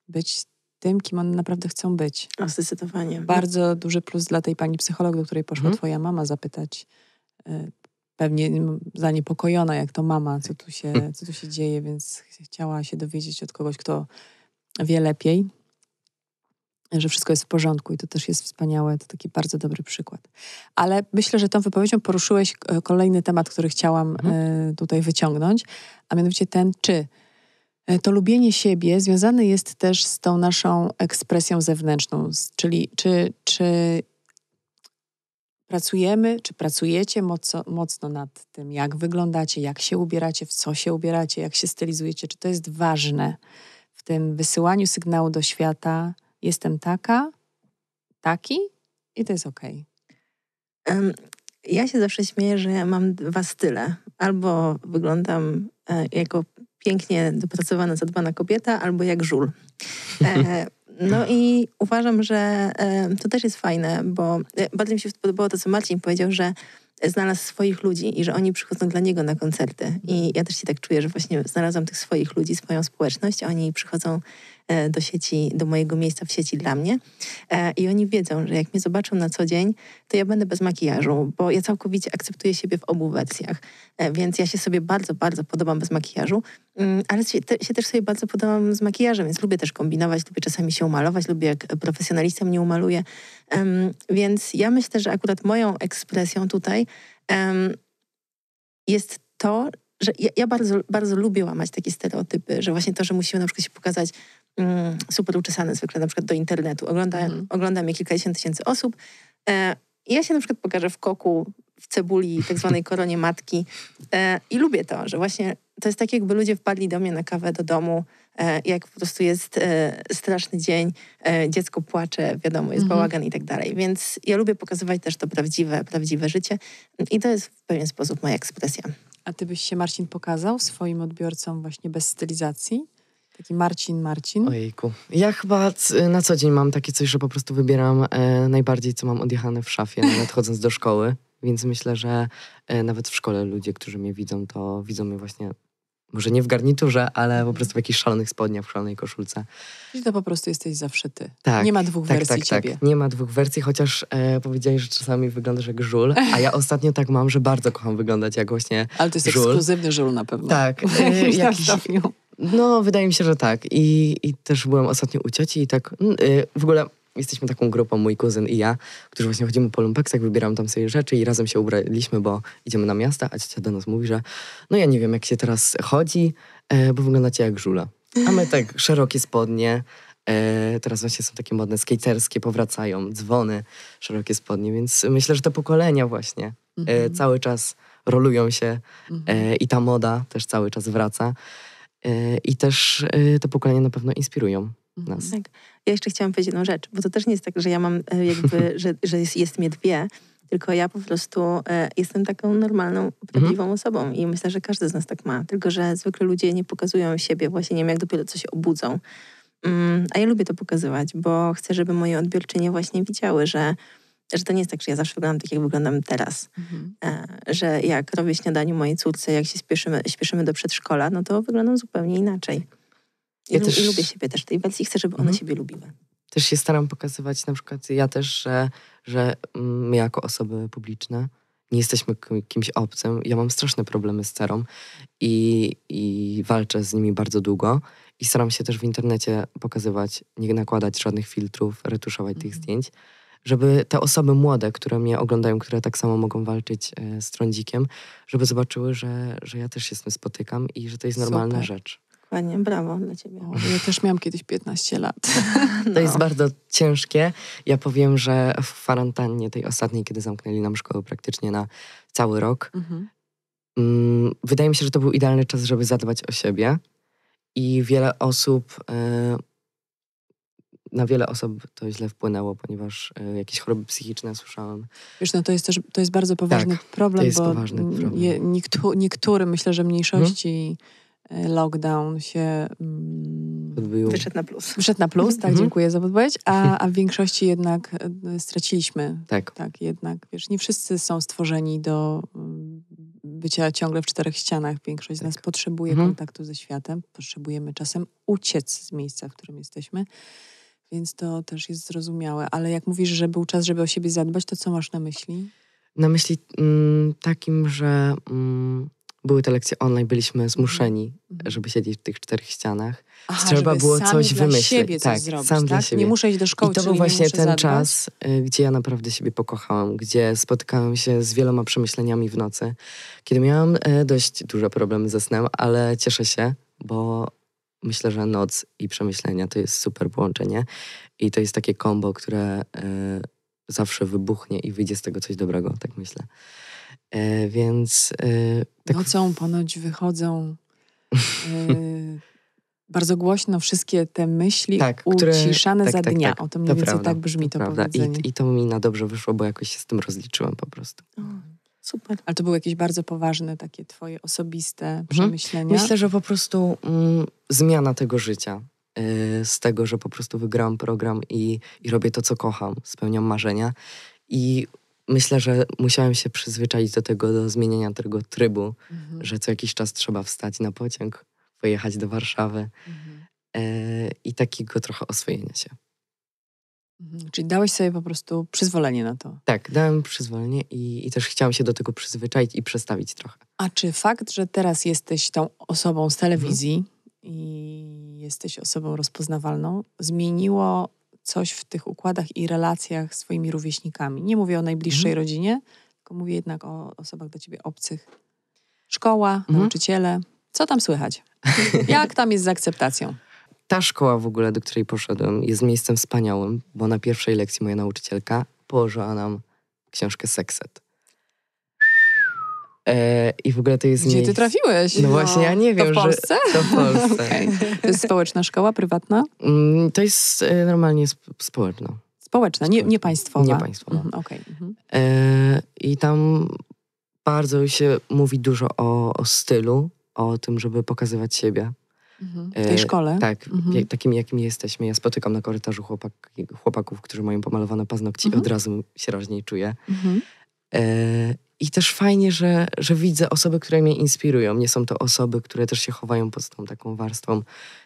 być tym, kim one naprawdę chcą być. O, zdecydowanie. Bardzo duży plus dla tej pani psycholog, do której poszła mhm. twoja mama zapytać. Y, pewnie no, zaniepokojona, jak to mama, co tu się, *laughs* co tu się dzieje, więc chciała się dowiedzieć od kogoś, kto wie lepiej że wszystko jest w porządku i to też jest wspaniałe, to taki bardzo dobry przykład. Ale myślę, że tą wypowiedzią poruszyłeś e, kolejny temat, który chciałam mhm. E, tutaj wyciągnąć, a mianowicie ten czy. E, to lubienie siebie związane jest też z tą naszą ekspresją zewnętrzną, czyli czy, czy pracujemy, czy pracujecie mocno, mocno nad tym, jak wyglądacie, jak się ubieracie, w co się ubieracie, jak się stylizujecie, czy to jest ważne w tym wysyłaniu sygnału do świata, jestem taka, taki i to jest okej. Okay. Ja się zawsze śmieję, że ja mam dwa style. Albo wyglądam e, jako pięknie dopracowana, zadbana kobieta, albo jak żul. E, *laughs* no i uważam, że e, to też jest fajne, bo bardzo mi się podobało to, co Marcin powiedział, że znalazł swoich ludzi i że oni przychodzą dla niego na koncerty. I ja też się tak czuję, że właśnie znalazłam tych swoich ludzi, swoją społeczność. Oni przychodzą E, do sieci, do mojego miejsca w sieci dla mnie. E, I oni wiedzą, że jak mnie zobaczą na co dzień, to ja będę bez makijażu, bo ja całkowicie akceptuję siebie w obu wersjach. E, więc ja się sobie bardzo, bardzo podobam bez makijażu, mm, ale się, te, się też sobie bardzo podobam z makijażem, więc lubię też kombinować, lubię czasami się umalować, lubię jak profesjonalista mnie umaluje. Więc ja myślę, że akurat moją ekspresją tutaj jest to, że ja, ja, bardzo, bardzo lubię łamać takie stereotypy, że właśnie to, że musimy na przykład się pokazać Mm, super uczesany zwykle na przykład do internetu. Ogląda, mhm. ogląda mnie kilkadziesiąt tysięcy osób. E, ja się na przykład pokażę w koku, w cebuli, tak zwanej koronie matki e, i lubię to, że właśnie to jest tak, jakby ludzie wpadli do mnie na kawę do domu, e, jak po prostu jest e, straszny dzień, e, dziecko płacze, wiadomo, jest mhm. bałagan i tak dalej. Więc ja lubię pokazywać też to prawdziwe, prawdziwe życie i to jest w pewien sposób moja ekspresja. A ty byś się, Marcin, pokazał swoim odbiorcom właśnie bez stylizacji? Taki Marcin Marcin. Ojejku. Ja chyba na co dzień mam takie coś, że po prostu wybieram e, najbardziej, co mam odjechane w szafie, *laughs* nawet chodząc do szkoły. Więc myślę, że e, nawet w szkole ludzie, którzy mnie widzą, to widzą mnie właśnie może nie w garniturze, ale po mhm. prostu w jakichś szalonych spodniach, w szalonej koszulce. Czyli to po prostu jesteś zawsze ty. Tak, nie ma dwóch tak, wersji tak, tak. ciebie. Tak, nie ma dwóch wersji, chociaż e, powiedziałeś, że czasami wyglądasz jak żul, a ja *laughs* ostatnio tak mam, że bardzo kocham wyglądać jak właśnie Ale to jest żul. ekskluzywny żul na pewno. Tak. *laughs* E, jakiś, no, wydaje mi się, że tak. I, i też byłam ostatnio u cioci i tak yy, w ogóle jesteśmy taką grupą, mój kuzyn i ja, którzy właśnie chodzimy po lumpeksach, wybieram tam sobie rzeczy i razem się ubraliśmy, bo idziemy na miasta, a ciocia do nas mówi, że no ja nie wiem, jak się teraz chodzi, e, bo wyglądacie jak żula. A my tak *laughs* szerokie spodnie, e, teraz właśnie są takie modne skaterskie, powracają, dzwony, szerokie spodnie, więc myślę, że te pokolenia właśnie e, mhm. cały czas rolują się e, mhm. i ta moda też cały czas wraca. Y, I też y, te pokolenia na pewno inspirują mhm, nas. Tak. Ja jeszcze chciałam powiedzieć jedną rzecz, bo to też nie jest tak, że ja mam y, jakby, *laughs* że, że jest, jest mnie dwie, tylko ja po prostu jestem taką normalną, prawdziwą mhm. osobą i myślę, że każdy z nas tak ma, tylko że zwykle ludzie nie pokazują siebie, właśnie nie wiem, jak dopiero coś obudzą. Mm, a ja lubię to pokazywać, bo chcę, żeby moje odbiorczynie właśnie widziały, że że to nie jest tak, że ja zawsze wyglądam tak, jak wyglądam teraz. Mhm. E, że jak robię śniadanie mojej córce, jak się spieszymy, śpieszymy do przedszkola, no to wyglądam zupełnie inaczej. Ja I, też... I lubię siebie też tej wersji i chcę, żeby mhm. one siebie lubiły. Też się staram pokazywać, na przykład ja też, że, że mm, my jako osoby publiczne nie jesteśmy kimś obcym. Ja mam straszne problemy z cerą i, i walczę z nimi bardzo długo. I staram się też w internecie pokazywać, nie nakładać żadnych filtrów, retuszować mhm. tych zdjęć żeby te osoby młode, które mnie oglądają, które tak samo mogą walczyć e, z trądzikiem, żeby zobaczyły, że, że ja też się z tym spotykam i że to jest normalna Super. rzecz. Dokładnie, brawo dla ciebie. Ja też miałam kiedyś 15 lat. *laughs* No. To jest bardzo ciężkie. Ja powiem, że w kwarantannie tej ostatniej, kiedy zamknęli nam szkołę praktycznie na cały rok, mhm. Mm, wydaje mi się, że to był idealny czas, żeby zadbać o siebie. I wiele osób e, na wiele osób to źle wpłynęło, ponieważ e, jakieś choroby psychiczne słyszałam. Wiesz, no to jest też, to jest bardzo poważny tak, problem, to jest bo poważny problem. Je, niektóry, niektóry, myślę, że mniejszości hmm? lockdown się... Mm, Odbył. Wyszedł na plus. Wyszedł na plus, tak, mhm. dziękuję za podpowiedź, a, mhm. a w większości jednak e, straciliśmy. Tak. Tak, jednak, wiesz, nie wszyscy są stworzeni do mm, bycia ciągle w czterech ścianach. Większość tak. z nas potrzebuje mhm. kontaktu ze światem, potrzebujemy czasem uciec z miejsca, w którym jesteśmy więc to też jest zrozumiałe. Ale jak mówisz, że był czas, żeby o siebie zadbać, to co masz na myśli? Na myśli mm, takim, że mm, były te lekcje online, byliśmy zmuszeni, mhm. żeby siedzieć w tych czterech ścianach. Aha, Trzeba było coś wymyślić. Siebie coś tak, zrobić, sam tak? dla siebie. Nie muszę iść do szkoły. I to był właśnie ten zadbać. czas, y, gdzie ja naprawdę siebie pokochałam, gdzie spotkałam się z wieloma przemyśleniami w nocy, kiedy miałam y, dość duże problemy ze snem, ale cieszę się, bo myślę, że noc i przemyślenia to jest super połączenie i to jest takie kombo, które e, zawsze wybuchnie i wyjdzie z tego coś dobrego, tak myślę. E, więc... E, tak... Nocą ponoć wychodzą *laughs* bardzo głośno wszystkie te myśli tak, uciszane które, tak, za tak, dnia. Tak, o tym mniej więcej prawda, tak brzmi to, to I, I, to mi na dobrze wyszło, bo jakoś się z tym rozliczyłam po prostu. O. Super. Ale to były jakieś bardzo poważne, takie twoje osobiste mhm. przemyślenia? Myślę, że po prostu mm, zmiana tego życia. Y, z tego, że po prostu wygrałam program i, i robię to, co kocham, spełniam marzenia. I myślę, że musiałem się przyzwyczaić do tego, do zmienienia tego trybu, mhm. że co jakiś czas trzeba wstać na pociąg, pojechać do Warszawy mhm. Y, i takiego trochę oswojenia się. Mhm. Czyli dałeś sobie po prostu przyzwolenie na to. Tak, dałem przyzwolenie i, i też chciałam się do tego przyzwyczaić i przestawić trochę. A czy fakt, że teraz jesteś tą osobą z telewizji mhm. i jesteś osobą rozpoznawalną, zmieniło coś w tych układach i relacjach z swoimi rówieśnikami? Nie mówię o najbliższej mhm. rodzinie, tylko mówię jednak o osobach do ciebie obcych. Szkoła, mhm. nauczyciele. Co tam słychać? *laughs* Jak tam jest z akceptacją? ta szkoła w ogóle, do której poszedłem, jest miejscem wspaniałym, bo na pierwszej lekcji moja nauczycielka położyła nam książkę Sekset. E, I w ogóle to jest Gdzie miejsce... ty trafiłeś? No, właśnie, ja nie no, wiem, to w Polsce? Że... To w Polsce. *laughs* okay. To jest społeczna szkoła, prywatna? Mm, to jest e, normalnie sp- społeczna. Społeczna, nie, nie państwowa? Nie państwowa. Mm, okay. mm-hmm. e, I tam bardzo się mówi dużo o, o stylu, o tym, żeby pokazywać siebie Mhm. W tej e, szkole? tak, mhm. takimi jakimi jesteśmy. Ja spotykam na korytarzu chłopak, chłopaków, którzy mają pomalowane paznokci mhm. i od razu się raźniej czuję. Mhm. E, I też fajnie, że, że widzę osoby, które mnie inspirują. Nie są to osoby, które też się chowają pod tą taką warstwą,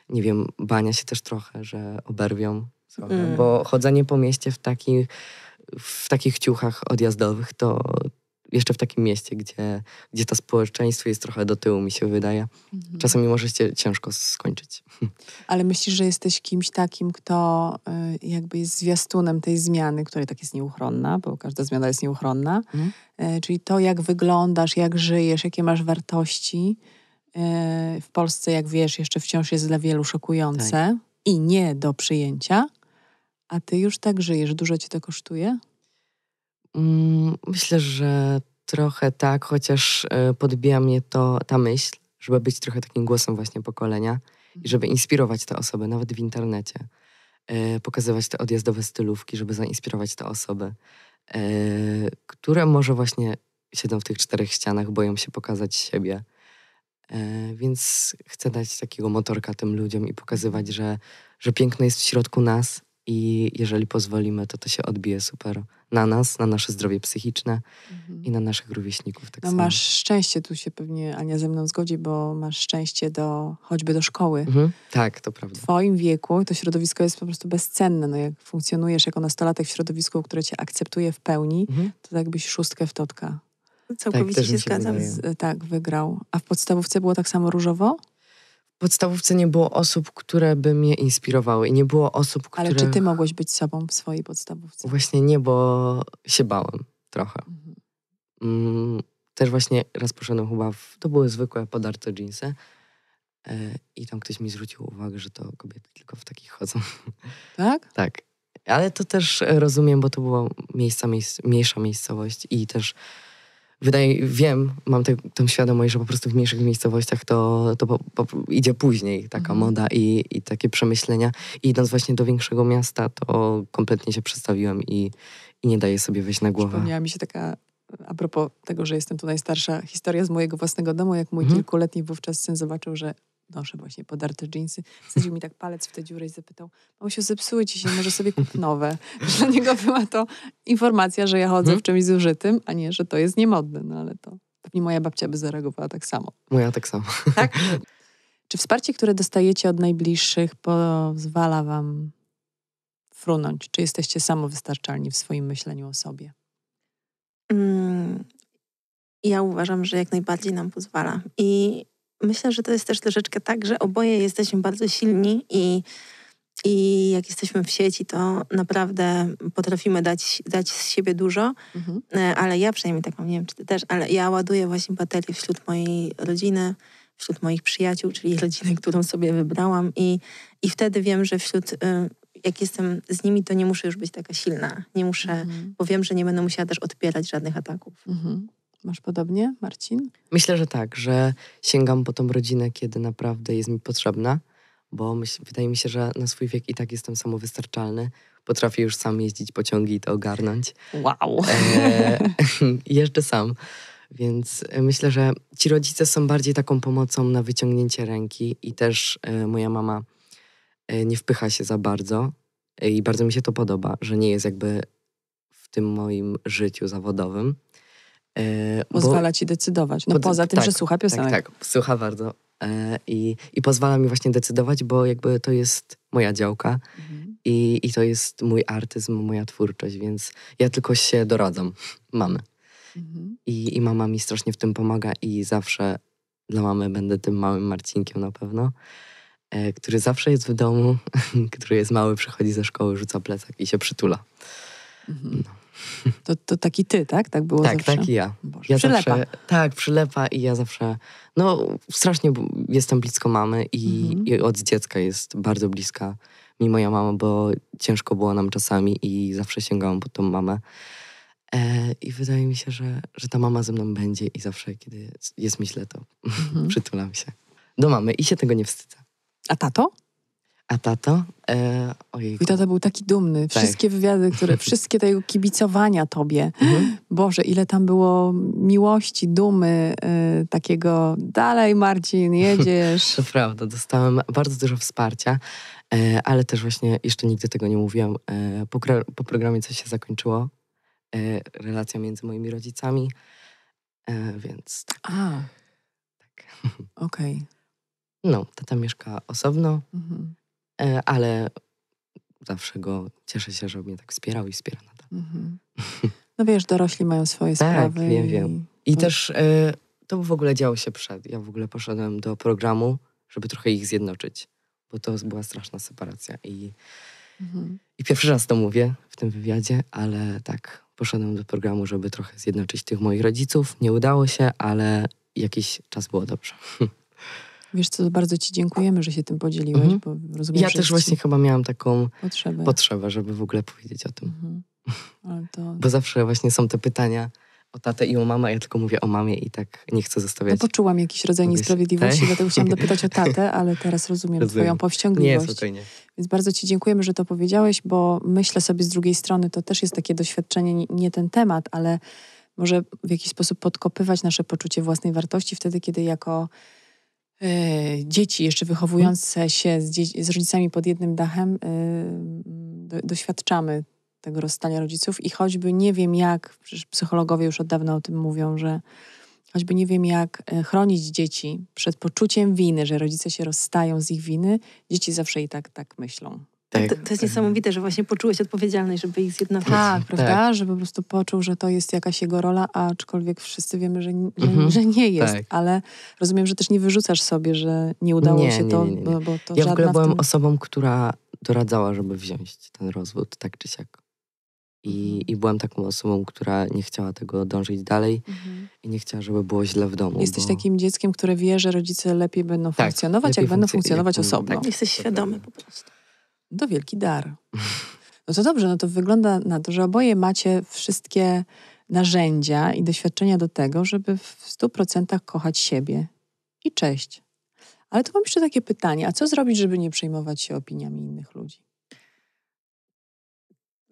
nie wiem, bania się też trochę, że oberwią. Trochę, mm. Bo chodzenie po mieście w takich, w takich ciuchach odjazdowych to, jeszcze w takim mieście, gdzie, gdzie to społeczeństwo jest trochę do tyłu, mi się wydaje. Mhm. Czasami może się ciężko skończyć. *laughs* Ale myślisz, że jesteś kimś takim, kto y, jakby jest zwiastunem tej zmiany, która tak jest nieuchronna, bo każda zmiana jest nieuchronna. Mhm. Czyli to, jak wyglądasz, jak żyjesz, jakie masz wartości y, w Polsce, jak wiesz, jeszcze wciąż jest dla wielu szokujące tak. i nie do przyjęcia. A ty już tak żyjesz, dużo ci to kosztuje? Mm, myślę, że trochę tak, chociaż e, podbija mnie to ta myśl, żeby być trochę takim głosem właśnie pokolenia i żeby inspirować te osoby, nawet w internecie. E, pokazywać te odjazdowe stylówki, żeby zainspirować te osoby, e, które może właśnie siedzą w tych czterech ścianach, boją się pokazać siebie. Więc chcę dać takiego motorka tym ludziom i pokazywać, że, że piękno jest w środku nas i jeżeli pozwolimy, to to się odbije super na nas, na nasze zdrowie psychiczne mhm. i na naszych rówieśników. Tak no samo. masz szczęście, tu się pewnie Ania ze mną zgodzi, bo masz szczęście do, choćby do szkoły. Mhm. Tak, to prawda. W twoim wieku to środowisko jest po prostu bezcenne. No jak funkcjonujesz jako nastolatek w środowisku, które cię akceptuje w pełni, mhm. to tak byś szóstkę w totka. Tak, Całkowicie tak, się, się zgadzam. Z, e, tak, wygrał. A w podstawówce było tak samo różowo? podstawówce nie było osób, które by mnie inspirowały i nie było osób, które... Ale czy ty mogłeś być sobą w swojej podstawówce? Właśnie nie, bo się bałem trochę. Mhm. Mm, też właśnie raz poszedłem chyba w... To były zwykłe podarte dżinsy yy, i tam ktoś mi zwrócił uwagę, że to kobiety tylko w takich chodzą. Tak? *laughs* tak. Ale to też rozumiem, bo to była miejsca, miejsc, mniejsza miejscowość i też wydaje, wiem, mam te, tę świadomość, że po prostu w mniejszych miejscowościach to, to po, po idzie później taka mhm. moda i, i takie przemyślenia. I idąc właśnie do większego miasta, to kompletnie się przestawiłem i, i nie daję sobie wejść na głowę. Miała mi się taka, a propos tego, że jestem tu najstarsza, historia z mojego własnego domu, jak mój mhm. kilkuletni wówczas syn zobaczył, że noszę właśnie podarte dżinsy, wsadził mi tak palec w tę dziurę i zapytał, się zepsuły ci się, może sobie kup nowe. *laughs* Dla niego była to informacja, że ja chodzę mhm. w czymś zużytym, a nie, że to jest niemodne, no ale to pewnie moja babcia by zareagowała tak samo. Moja tak samo. Tak? *laughs* Czy wsparcie, które dostajecie od najbliższych pozwala wam frunąć? Czy jesteście samowystarczalni w swoim myśleniu o sobie? Mm, ja uważam, że jak najbardziej nam pozwala. I myślę, że to jest też troszeczkę tak, że oboje jesteśmy bardzo silni i, i jak jesteśmy w sieci, to naprawdę potrafimy dać, dać z siebie dużo, mhm. E, ale ja przynajmniej tak nie wiem czy ty też, ale ja ładuję właśnie pateli wśród mojej rodziny, wśród moich przyjaciół, czyli rodziny, którą sobie wybrałam i, i wtedy wiem, że wśród... Y, jak jestem z nimi, to nie muszę już być taka silna. Nie muszę, mhm. bo wiem, że nie będę musiała też odpierać żadnych ataków. Mhm. Masz podobnie, Marcin? Myślę, że tak, że sięgam po tą rodzinę, kiedy naprawdę jest mi potrzebna, bo myśl, wydaje mi się, że na swój wiek i tak jestem samowystarczalny. Potrafię już sam jeździć pociągi i to ogarnąć. Wow! E, *laughs* jeżdżę sam. Więc e, myślę, że ci rodzice są bardziej taką pomocą na wyciągnięcie ręki i też e, moja mama e, nie wpycha się za bardzo e, i bardzo mi się to podoba, że nie jest jakby w tym moim życiu zawodowym Yy, pozwala bo, ci decydować. No poza tym, tak, że słucha tak, piosenek. Tak, tak, słucha bardzo. Yy, I, I pozwala mi właśnie decydować, bo jakby to jest moja działka mhm. i, i to jest mój artyzm, moja twórczość, więc ja tylko się doradzam mamy. Mhm. I, I mama mi strasznie w tym pomaga i zawsze dla mamy będę tym małym Marcinkiem na pewno, yy, który zawsze jest w domu, *laughs* który jest mały, przychodzi ze szkoły, rzuca plecak i się przytula. Mhm. No. To, to taki ty, tak? Tak było tak, zawsze? Tak, tak i ja. Boże, ja przylepa. Zawsze, tak, przylepa i ja zawsze... No, strasznie jestem blisko mamy i, mhm. i od dziecka jest bardzo bliska mi moja mama, bo ciężko było nam czasami i zawsze sięgałam po tą mamę. E, I wydaje mi się, że, że ta mama ze mną będzie i zawsze, kiedy jest, jest źle, to mhm. *laughs* przytulam się do mamy i się tego nie wstydzę. A tato? A tato? E, ojejku. I tato był taki dumny. Tak. Wszystkie tak. wywiady, które, *laughs* wszystkie te kibicowania tobie. Mhm. Boże, ile tam było miłości, dumy, e, takiego dalej Marcin, jedziesz. *laughs* to prawda, dostałem bardzo dużo wsparcia, e, ale też właśnie, jeszcze nigdy tego nie mówiłam, e, po, po, programie coś się zakończyło, e, relacja między moimi rodzicami, e, więc... A, tak. *laughs* okej. Okay. No, tata mieszka osobno. Mhm. E, ale zawsze go cieszę się, że mnie tak wspierał i wspiera nadal. Mhm. No wiesz, dorośli mają swoje tak, sprawy. Tak, wiem, i... wiem. I też e, to w ogóle działo się przed. Ja w ogóle poszedłem do programu, żeby trochę ich zjednoczyć, bo to była straszna separacja. I, mhm. i pierwszy raz to mówię w tym wywiadzie, ale tak, poszedłem do programu, żeby trochę zjednoczyć tych moich rodziców. Nie udało się, ale jakiś czas było dobrze. *laughs* Wiesz co, bardzo Ci dziękujemy, że się tym podzieliłeś, mhm. bo rozumiem, Ja też właśnie chyba miałam taką potrzebę. potrzebę, żeby w ogóle powiedzieć o tym. Mhm. To... *laughs* Bo zawsze właśnie są te pytania o tatę i o mamę, ja tylko mówię o mamie i tak nie chcę no zostawiać. No poczułam jakiś rodzaj niesprawiedliwości, tak? dlatego chciałam dopytać o tatę, *laughs* ale teraz rozumiem, rozumiem. twoją powściągliwość. Nie, nie. Więc bardzo ci dziękujemy, że to powiedziałeś, bo myślę sobie z drugiej strony, to też jest takie doświadczenie, nie ten temat, ale może w jakiś sposób podkopywać nasze poczucie własnej wartości wtedy, kiedy jako Y, dzieci jeszcze wychowujące się z, z, rodzicami pod jednym dachem y, do, doświadczamy tego rozstania rodziców i choćby nie wiem jak, przecież psychologowie już od dawna o tym mówią, że choćby nie wiem jak y, chronić dzieci przed poczuciem winy, że rodzice się rozstają z ich winy, dzieci zawsze i tak tak myślą. Tak. To, to, jest tak. niesamowite, że właśnie poczułeś odpowiedzialność, żeby ich zjednoczyć. Tak, tak. prawda? Tak. Że po prostu poczuł, że to jest jakaś jego rola, aczkolwiek wszyscy wiemy, że, nie, mhm. *laughs* że nie jest. Tak. Ale rozumiem, że też nie wyrzucasz sobie, że nie udało nie, się nie, to, Nie, bo to Ja w ogóle byłam w tym... osobą, która doradzała, żeby wziąć ten rozwód, tak czy siak. I, mhm. I byłam taką osobą, która nie chciała tego dążyć dalej mhm. i nie chciała, żeby było źle w domu. Jesteś bo... takim dzieckiem, które wie, że rodzice lepiej będą tak, funkcjonować, lepiej jak będą funkcjonować jak osobno. Tak, jesteś tak. świadomy po prostu. To wielki dar. No to dobrze, no to wygląda na to, że oboje macie wszystkie narzędzia i doświadczenia do tego, żeby w 100% kochać siebie. I cześć. Ale to mam jeszcze takie pytanie, a co zrobić, żeby nie przejmować się opiniami innych ludzi?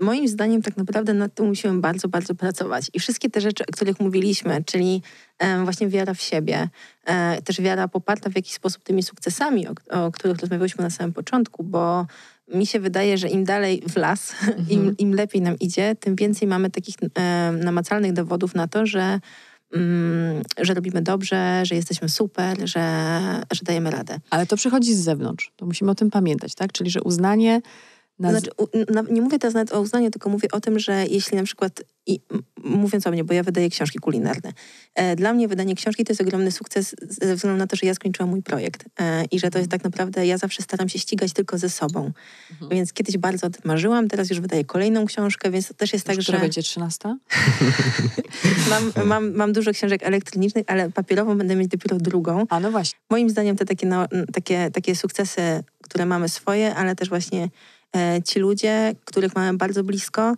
Moim zdaniem tak naprawdę nad tym musimy bardzo, bardzo pracować. I wszystkie te rzeczy, o których mówiliśmy, czyli e, właśnie wiara w siebie, e, też wiara poparta w jakiś sposób tymi sukcesami, o, o których rozmawialiśmy na samym początku, bo mi się wydaje, że im dalej w las, *laughs* mhm. im, im lepiej nam idzie, tym więcej mamy takich e, namacalnych dowodów na to, że, mm, że robimy dobrze, że jesteśmy super, że, że dajemy radę. Ale to przychodzi z zewnątrz, to musimy o tym pamiętać, tak? Czyli, że uznanie. Nas... Znaczy, u, na, nie mówię teraz nawet o uznaniu, tylko mówię o tym, że jeśli na przykład i mówiąc o mnie, bo ja wydaję książki kulinarne. E, dla mnie wydanie książki to jest ogromny sukces ze względu na to, że ja skończyłam mój projekt e, i że to jest tak naprawdę, ja zawsze staram się ścigać tylko ze sobą. Mhm. Więc kiedyś bardzo marzyłam, teraz już wydaję kolejną książkę, więc to też jest tak, już tak, że... będzie 13? *laughs* mam, mam, mam dużo książek elektronicznych, ale papierową będę mieć dopiero drugą. A no właśnie. Moim zdaniem te takie, no, takie, takie sukcesy, które mamy swoje, ale też właśnie e, ci ludzie, których mamy bardzo blisko,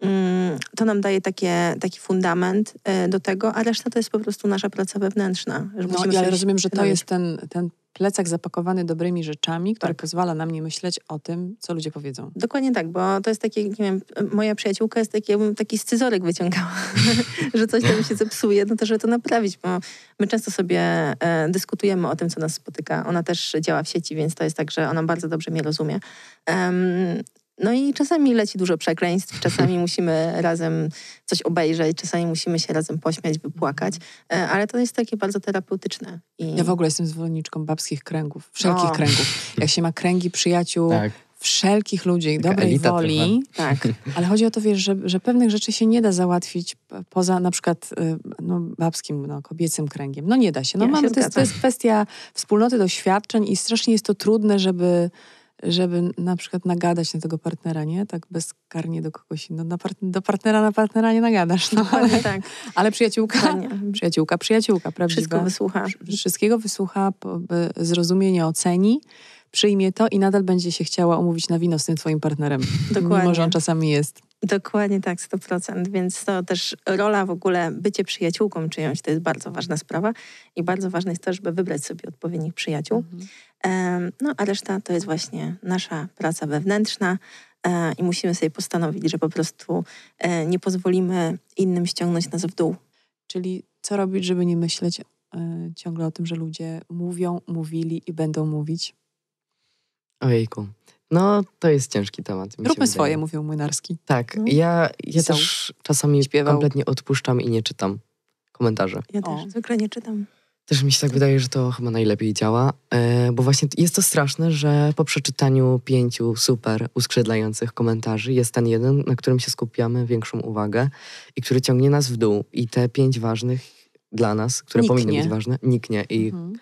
Mm, to nam daje takie, taki fundament e, do tego, a reszta to jest po prostu nasza praca wewnętrzna. No, ja rozumiem, że to jest ten, ten plecak zapakowany dobrymi rzeczami, który tak. pozwala nam nie myśleć o tym, co ludzie powiedzą. Dokładnie tak, bo to jest takie, nie wiem, moja przyjaciółka jest taki, jakbym taki scyzorek wyciągała, *laughs* że coś tam się zepsuje, no to żeby to naprawić, bo my często sobie e, dyskutujemy o tym, co nas spotyka. Ona też działa w sieci, więc to jest tak, że ona bardzo dobrze mnie rozumie. No i czasami leci dużo przekleństw, czasami *laughs* musimy razem coś obejrzeć, czasami musimy się razem pośmiać, wypłakać, e, ale to jest takie bardzo terapeutyczne. I... Ja w ogóle jestem zwolenniczką babskich kręgów, wszelkich o. kręgów. Jak się ma kręgi przyjaciół, tak wszelkich ludzi, Taka dobrej woli. Tak. *laughs* Ale chodzi o to, wiesz, że, że pewnych rzeczy się nie da załatwić poza na przykład e, no, babskim, no, kobiecym kręgiem. No nie da się. No, ja mam, się to, jest, to, jest, kwestia wspólnoty doświadczeń i strasznie jest to trudne, żeby żeby na przykład nagadać na tego partnera, nie? Tak bezkarnie do kogoś. No, part do partnera na partnera nie nagadasz, no, ale, tak. ale przyjaciółka, Panie. przyjaciółka, przyjaciółka, prawda? Wszystko wysłucha. Wszystkiego wysłucha, zrozumie, oceni, przyjmie to i nadal będzie się chciała umówić na wino z tym twoim partnerem. Dokładnie. Mimo, że on czasami jest Dokładnie tak, 100%. Więc to też rola w ogóle, bycie przyjaciółką czyjąś, to jest bardzo ważna sprawa i bardzo ważne jest to, żeby wybrać sobie odpowiednich przyjaciół. Mhm. No a reszta to jest właśnie nasza praca wewnętrzna e, i musimy sobie postanowić, że po prostu e, nie pozwolimy innym ściągnąć nas w dół. Czyli co robić, żeby nie myśleć e, ciągle o tym, że ludzie mówią, mówili i będą mówić? Ojejku. No, to jest ciężki temat. Róbmy swoje, mówił Młynarski. Tak, no. ja, ja też czasami Śpiewał. kompletnie odpuszczam i nie czytam komentarzy. Ja też, o. zwykle nie czytam. Też mi się tak wydaje, że to chyba najlepiej działa, e, bo właśnie jest to straszne, że po przeczytaniu pięciu super uskrzydlających komentarzy jest ten jeden, na którym się skupiamy większą uwagę i który ciągnie nas w dół. I te pięć ważnych dla nas, które niknie. powinny być ważne, niknie. I, mhm.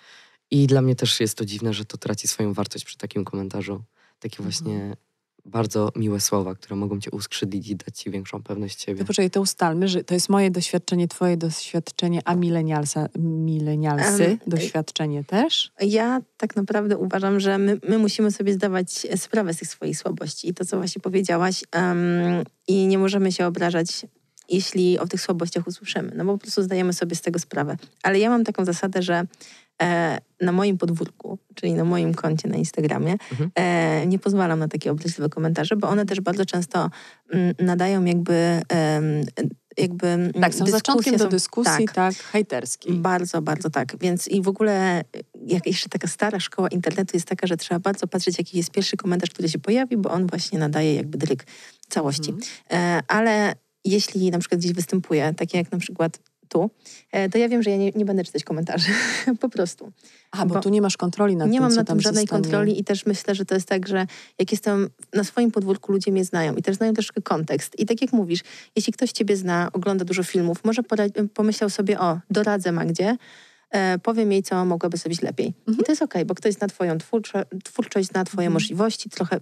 I dla mnie też jest to dziwne, że to traci swoją wartość przy takim komentarzu takie mhm. właśnie mhm. bardzo miłe słowa, które mogą cię uskrzydlić i dać ci większą pewność siebie. To poczekaj, to ustalmy, że to jest moje doświadczenie, twoje doświadczenie, a milenialsy um, doświadczenie też? Ja tak naprawdę uważam, że my, my, musimy sobie zdawać sprawę z tych swoich słabości i to, co właśnie powiedziałaś um, i nie możemy się obrażać jeśli o tych słabościach usłyszymy, no bo po prostu zdajemy sobie z tego sprawę. Ale ja mam taką zasadę, że E, na moim podwórku, czyli na moim koncie na Instagramie, mhm. e, nie pozwalam na takie obrzydliwe komentarze, bo one też bardzo często mm, nadają jakby jakby mm, tak, są zaczątkiem do dyskusji, tak, tak hejterskiej. Bardzo, bardzo tak. Więc i w ogóle jak jeszcze taka stara szkoła internetu jest taka, że trzeba bardzo patrzeć, jaki jest pierwszy komentarz, który się pojawi, bo on właśnie nadaje jakby dryk całości. Mhm. E, ale jeśli na przykład gdzieś występuje, takie jak na przykład tu, e, to ja wiem, że ja nie, nie będę czytać komentarzy. *laughs* po prostu. A, bo, bo, tu nie masz kontroli nad nie tym, Nie mam na tym żadnej zostanie. kontroli i też myślę, że to jest tak, że jak jestem na swoim podwórku, ludzie mnie znają i też znają troszkę kontekst. I tak jak mówisz, jeśli ktoś ciebie zna, ogląda dużo filmów, może pomyślał sobie, o, doradzę Magdzie, e, powiem jej, co mogłaby zrobić lepiej. Mhm. I to jest okej, okay, bo ktoś zna twoją twórczość, zna twoje mhm. możliwości, trochę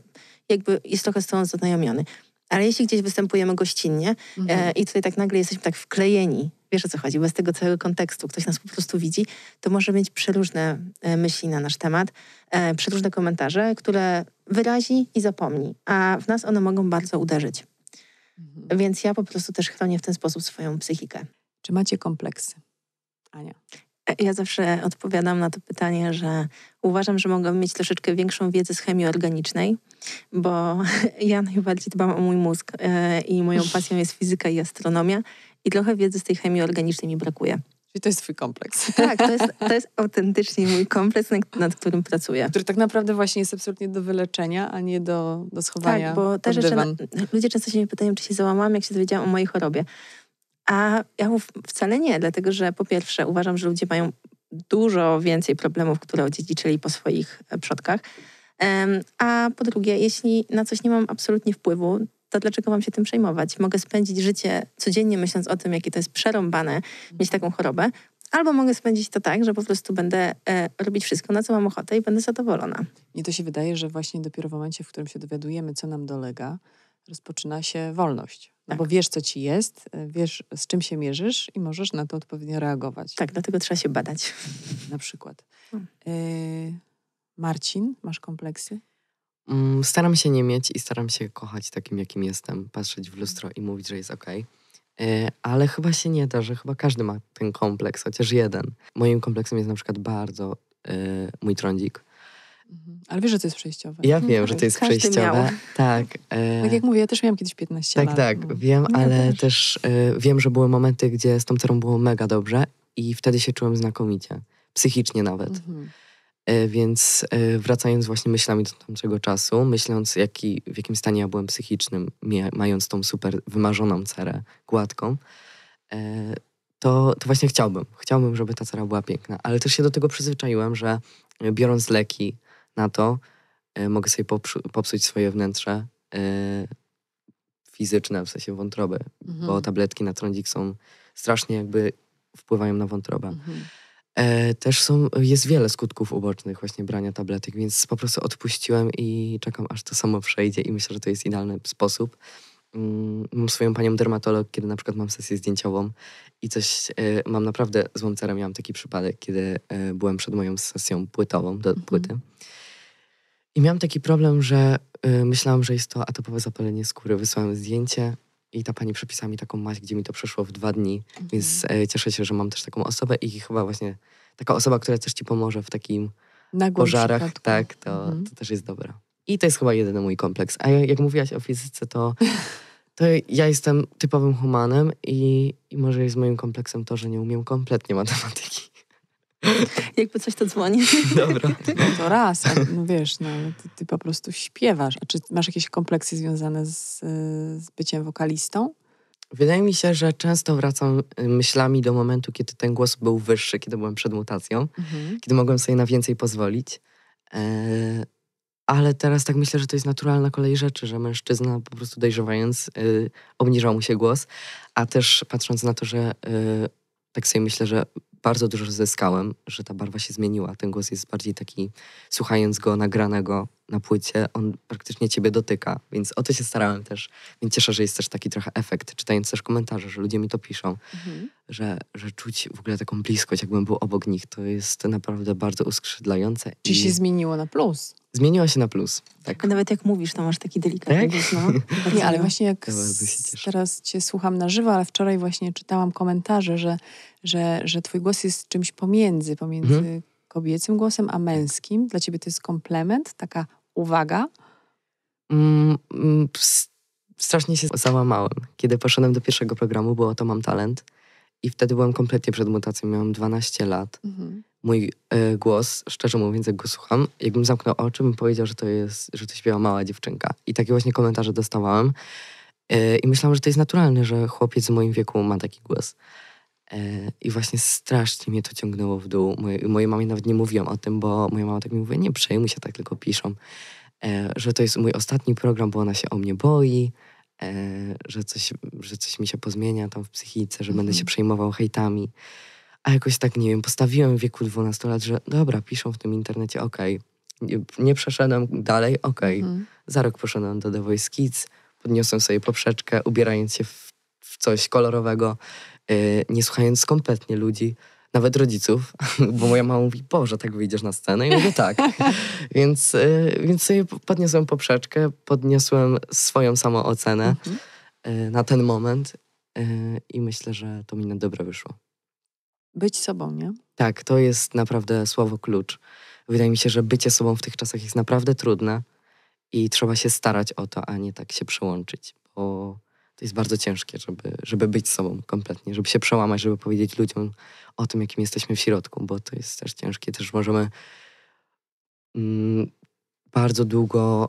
jakby jest trochę z tobą zaznajomiony. Ale jeśli gdzieś występujemy gościnnie e, mhm. e, i tutaj tak nagle jesteśmy tak wklejeni wiesz o co chodzi, bez tego całego kontekstu ktoś nas po prostu widzi, to może mieć przeróżne e, myśli na nasz temat, e, przeróżne komentarze, które wyrazi i zapomni, a w nas one mogą bardzo uderzyć. Mhm. Więc ja po prostu też chronię w ten sposób swoją psychikę. Czy macie kompleksy, Ania? E, ja zawsze odpowiadam na to pytanie, że uważam, że mogę mieć troszeczkę większą wiedzę z chemii organicznej, bo *laughs* ja najbardziej dbam o mój mózg i moją pasją jest fizyka i astronomia i trochę wiedzy z tej chemii organicznej mi brakuje. Czyli to jest twój kompleks. *laughs* Tak, to jest, to jest autentycznie mój kompleks, nad, nad, którym pracuję. Który tak naprawdę właśnie jest absolutnie do wyleczenia, a nie do, do schowania. Tak, bo te rzeczy, na, ludzie często się mnie pytają, czy się załamałam, jak się dowiedziałam o mojej chorobie. A ja mów, wcale nie, dlatego że po pierwsze uważam, że ludzie mają dużo więcej problemów, które odziedziczyli po swoich e, przodkach. A po drugie, jeśli na coś nie mam absolutnie wpływu, to dlaczego mam się tym przejmować? Mogę spędzić życie codziennie myśląc o tym, jakie to jest przerąbane mieć taką chorobę, Albo mogę spędzić to tak, że po prostu będę e, robić wszystko, na co mam ochotę i będę zadowolona. I to się wydaje, że właśnie dopiero w momencie, w którym się dowiadujemy, co nam dolega, rozpoczyna się wolność. No tak. bo wiesz, co ci jest, e, wiesz, z czym się mierzysz i możesz na to odpowiednio reagować. Tak, dlatego trzeba się badać. Na przykład. Y Marcin, masz kompleksy? Mm, staram się nie mieć i staram się kochać takim, jakim jestem, patrzeć w lustro i mówić, że jest okej. Okay. E, ale chyba się nie da, że chyba każdy ma ten kompleks, chociaż jeden. Moim kompleksem jest na przykład bardzo y, mój trądzik. Mhm. Ale wiesz, że to jest przejściowe. Ja wiem, że to jest przejściowe. Tak. E, tak jak mówię, ja też miałam kiedyś 15 tak, lat. Tak, tak, wiem, ale też, też y, wiem, że były momenty, gdzie z tą cerą było mega dobrze i wtedy się czułem znakomicie. Psychicznie nawet. Mhm. E, więc e, wracając właśnie myślami do tamtego czasu, myśląc jaki, w jakim stanie ja byłem psychicznym, mając tą super wymarzoną cerę gładką, e, to, to właśnie chciałbym. Chciałbym, żeby ta cera była piękna, ale też się do tego przyzwyczaiłem, że biorąc leki na to, mogę sobie popsuć swoje wnętrze fizyczne, w sensie wątroby, mhm. bo tabletki na trądzik są strasznie jakby wpływają na wątrobę. Mhm. E, też są, jest wiele skutków ubocznych właśnie brania tabletek, więc po prostu odpuściłem i czekam, aż to samo przejdzie i myślę, że to jest idealny sposób. Mm, mam swoją panią dermatolog, kiedy na przykład mam sesję zdjęciową i coś e, mam naprawdę złą cerę. Miałam taki przypadek, kiedy e, byłem przed moją sesją płytową, do mhm. płyty. I miałam taki problem, że myślałam, że jest to atopowe zapalenie skóry. Wysłałam zdjęcie i ta pani przepisała mi taką maść, gdzie mi to przeszło w dwa dni, mhm. więc e, cieszę się, że mam też taką osobę i chyba właśnie taka osoba, która też ci pomoże w takim Nagłym pożarach, przypadku. tak, to, mhm. to też jest dobra. I to jest chyba jedyny mój kompleks. A jak mówiłaś o fizyce, to, *laughs* to ja jestem typowym humanem i, i może jest moim kompleksem to, że nie umiem kompletnie matematyki. *laughs* Jakby coś to dzwoni. *laughs* Dobra. No to raz, a, no wiesz, no, ty, ty, po prostu śpiewasz. A czy masz jakieś kompleksy związane z, z byciem wokalistą? Wydaje mi się, że często wracam y, myślami do momentu, kiedy ten głos był wyższy, kiedy byłem przed mutacją, mhm. kiedy mogłem sobie na więcej pozwolić. E, ale teraz tak myślę, że to jest naturalna kolej rzeczy, że mężczyzna po prostu dojrzewając yy, obniżał mu się głos, a też patrząc na to, że y, tak sobie myślę, że bardzo dużo zyskałem, że ta barwa się zmieniła. Ten głos jest bardziej taki, słuchając go nagranego, na płycie, on praktycznie ciebie dotyka, więc o to się starałem też. Więc cieszę, że jest też taki trochę efekt, czytając też komentarze, że ludzie mi to piszą, mhm. że, że czuć w ogóle taką bliskość, jakbym był obok nich, to jest naprawdę bardzo uskrzydlające. Czy się zmieniło na plus? Zmieniła się na plus, tak. A nawet jak mówisz, to masz taki delikatny tak? no. *laughs* Nie, ale właśnie jak teraz cię słucham na żywo, ale wczoraj właśnie czytałam komentarze, że, że, że twój głos jest czymś pomiędzy, pomiędzy mhm kobiecym głosem, a męskim. Dla ciebie to jest komplement, taka uwaga. Mm, mm strasznie się załamałem, kiedy poszedłem do pierwszego programu, było to Mam Talent. I wtedy byłam kompletnie przed mutacją, miałam 12 lat. Mhm. Mój y, głos, szczerze mówiąc, jak go słucham, jakbym zamknął oczy, bym powiedział, że to jest, że to śpiewa mała dziewczynka. I takie właśnie komentarze dostawałam. Y, e, I myślałam, że to jest naturalne, że chłopiec w moim wieku ma taki głos. E, I właśnie strasznie mnie to ciągnęło w dół. Moje, mojej mamie nawet nie mówiłam o tym, bo moja mama tak mi mówi, nie przejmuj się, tak tylko piszą, e, że to jest mój ostatni program, bo ona się o mnie boi, e, że coś, że coś mi się pozmienia tam w psychice, że mhm. będę się mhm. przejmował hejtami. A jakoś tak, nie wiem, postawiłem w wieku 12 lat, że dobra, piszą w tym internecie, okej. Okay. Nie, nie, przeszedłem dalej, okej. Okay. Mhm. Za rok poszedłem do The Voice Kids, podniosłem sobie poprzeczkę, ubierając się w, w coś kolorowego Y, nie słuchając kompletnie ludzi, nawet rodziców, *laughs* bo moja mama mówi, Boże, tak wyjdziesz na scenę? I mówię, tak. *laughs* więc, y, więc sobie podniosłem poprzeczkę, podniosłem swoją samoocenę mhm. y, na ten moment i myślę, że to mi na dobre wyszło. Być sobą, nie? Tak, to jest naprawdę słowo klucz. Wydaje mi się, że bycie sobą w tych czasach jest naprawdę trudne i trzeba się starać o to, a nie tak się przyłączyć, bo to jest bardzo ciężkie, żeby, żeby być sobą kompletnie, żeby się przełamać, żeby powiedzieć ludziom o tym, jakim jesteśmy w środku, bo to jest też ciężkie. Też możemy mm, bardzo długo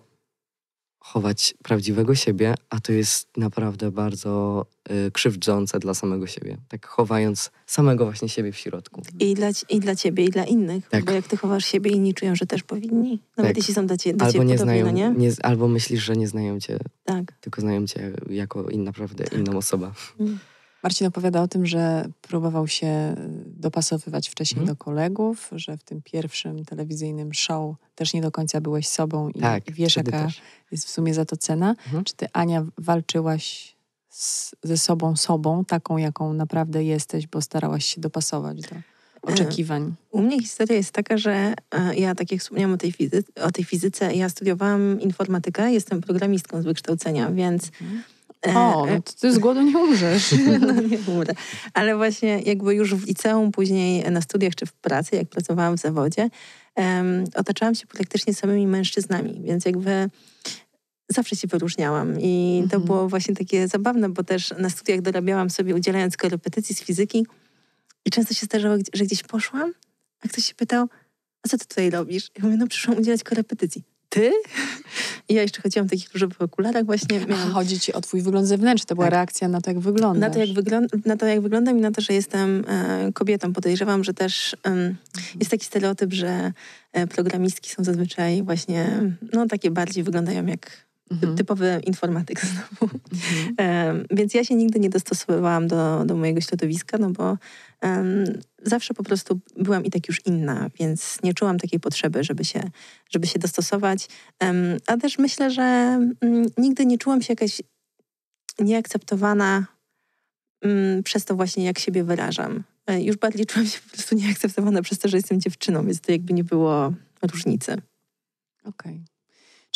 chować prawdziwego siebie, a to jest naprawdę bardzo y, krzywdzące dla samego siebie. Tak chowając samego właśnie siebie w środku. I dla, i dla ciebie, i dla innych. Tak. Bo jak ty chowasz siebie, inni czują, że też powinni. Nawet tak. jeśli są dla ciebie, do albo ciebie nie znają, no nie? nie? Albo myślisz, że nie znają cię, tak. tylko znają cię jako inna, naprawdę inną tak. osobę. Mm. Marcin opowiada o tym, że próbował się y, dopasowywać wcześniej mm. do kolegów, że w tym pierwszym telewizyjnym show też nie do końca byłeś sobą i, tak, i wiesz, jaka też. jest w sumie za to cena. Mm. Czy ty, Ania, walczyłaś z, ze sobą sobą, taką, jaką naprawdę jesteś, bo starałaś się dopasować do e, oczekiwań? U mnie historia jest taka, że e, ja, tak jak wspomniałam o tej, fizy- o tej fizyce, ja studiowałam informatykę, jestem programistką z wykształcenia, więc... Mm o, e, e. no to ty z głodu nie umrzesz. *laughs* no nie umrę. Ale właśnie jakby już w liceum, później na studiach czy w pracy, jak pracowałam w zawodzie, um, otaczałam się praktycznie samymi mężczyznami, więc jakby zawsze się wyróżniałam i to mhm. było właśnie takie zabawne, bo też na studiach dorabiałam sobie udzielając korepetycji z fizyki i często się zdarzało, że gdzieś poszłam, a ktoś się pytał, a co ty tutaj robisz? I mówię, no przyszłam udzielać korepetycji ty? I ja jeszcze chodziłam w takich różowych okularach właśnie. Miałam... A, chodzi ci o twój wygląd zewnętrzny, to była tak. reakcja na to, jak wyglądasz. Na to, jak, wyglą- na to, jak wyglądam i na to, że jestem e, kobietą. Podejrzewam, że też e, jest taki stereotyp, że e, programistki są zazwyczaj właśnie, no takie bardziej wyglądają jak Mhm. Typowy informatyk znowu. Mhm. Um, *laughs* więc ja się nigdy nie dostosowywałam do, do mojego środowiska, no bo um, zawsze po prostu byłam i tak już inna, więc nie czułam takiej potrzeby, żeby się, żeby się dostosować. Um, a też myślę, że mm, nigdy nie czułam się jakaś nieakceptowana mm, przez to właśnie, jak siebie wyrażam. E, już bardziej czułam się po prostu *laughs* nieakceptowana przez to, że jestem dziewczyną, więc to jakby nie było różnicy. Okej. Okay.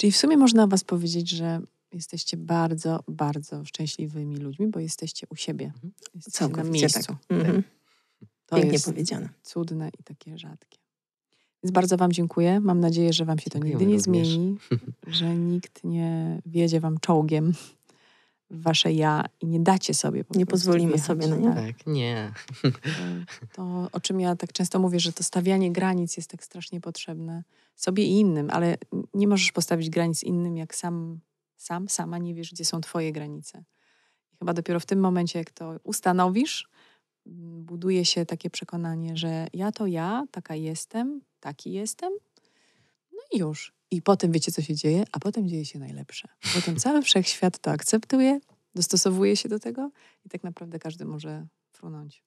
Czyli w sumie można Was powiedzieć, że jesteście bardzo, bardzo szczęśliwymi ludźmi, bo jesteście u siebie. Mhm. Jesteście Całkowicie na tak. miejscu. Mhm. Tak. To Pięknie jest powiedziane. cudne i takie rzadkie. Więc bardzo Wam dziękuję. Mam nadzieję, że Wam się to nigdy nie również. zmieni, *laughs* że nikt nie wiedzie Wam czołgiem wasze ja i nie dacie sobie. Po nie pozwolimy sobie na tak? nie. Tak, nie. To, o czym ja tak często mówię, że to stawianie granic jest tak strasznie potrzebne sobie i innym, ale nie możesz postawić granic innym, jak sam, sam, sama nie wiesz, gdzie są twoje granice. I chyba dopiero w tym momencie, jak to ustanowisz, buduje się takie przekonanie, że ja to ja, taka jestem, taki jestem, no i już. I potem wiecie, co się dzieje, a potem dzieje się najlepsze. Potem cały wszechświat to akceptuje, dostosowuje się do tego i tak naprawdę każdy może frunąć.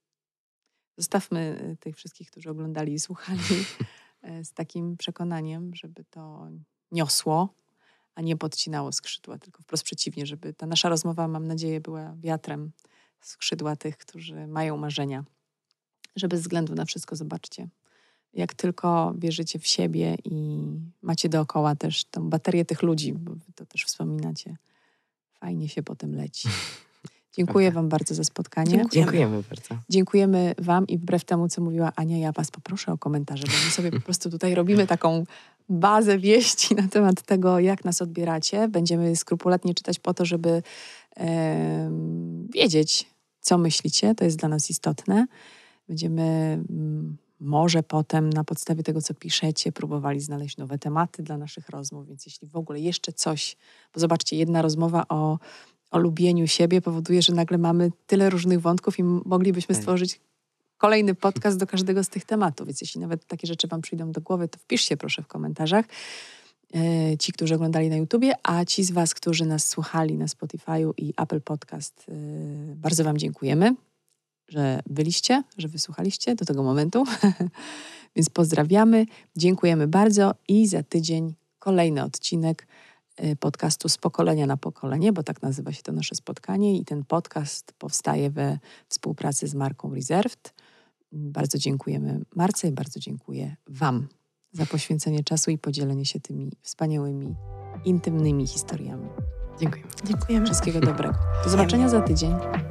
Zostawmy y, tych wszystkich, którzy oglądali i słuchali *laughs* y, z takim przekonaniem, żeby to niosło, a nie podcinało skrzydła, tylko wprost przeciwnie, żeby ta nasza rozmowa, mam nadzieję, była wiatrem skrzydła tych, którzy mają marzenia. Żeby ze względu na wszystko, zobaczcie, jak tylko wierzycie w siebie i macie dookoła też tą baterię tych ludzi, bo wy to też wspominacie, fajnie się potem leci. *laughs* Dziękuję Wam bardzo za spotkanie. Dziękujemy. bardzo. Dziękujemy Wam i wbrew temu, co mówiła Ania, ja Was poproszę o komentarze, bo my sobie po prostu tutaj robimy taką bazę wieści na temat tego, jak nas odbieracie. Będziemy skrupulatnie czytać po to, żeby e, wiedzieć, co myślicie. To jest dla nas istotne. Będziemy. Mm, może potem na podstawie tego, co piszecie, próbowali znaleźć nowe tematy dla naszych rozmów, więc jeśli w ogóle jeszcze coś, bo zobaczcie, jedna rozmowa o, o lubieniu siebie powoduje, że nagle mamy tyle różnych wątków i moglibyśmy mm. stworzyć kolejny podcast do każdego z tych tematów, więc jeśli nawet takie rzeczy Wam przyjdą do głowy, to wpiszcie proszę w komentarzach. E, ci, którzy oglądali na YouTubie, a ci z Was, którzy nas słuchali na Spotify'u i Apple Podcast, e, bardzo Wam dziękujemy że byliście, że wysłuchaliście do tego momentu. *laughs* Więc pozdrawiamy, dziękujemy bardzo i za tydzień kolejny odcinek y, podcastu z pokolenia na pokolenie, bo tak nazywa się to nasze spotkanie i ten podcast powstaje we współpracy z marką Reserved. Bardzo dziękujemy Marce i bardzo dziękuję Wam za poświęcenie czasu i podzielenie się tymi wspaniałymi, intymnymi historiami. Dziękujemy. Dziękujemy. Wszystkiego dobrego. Do zobaczenia za tydzień.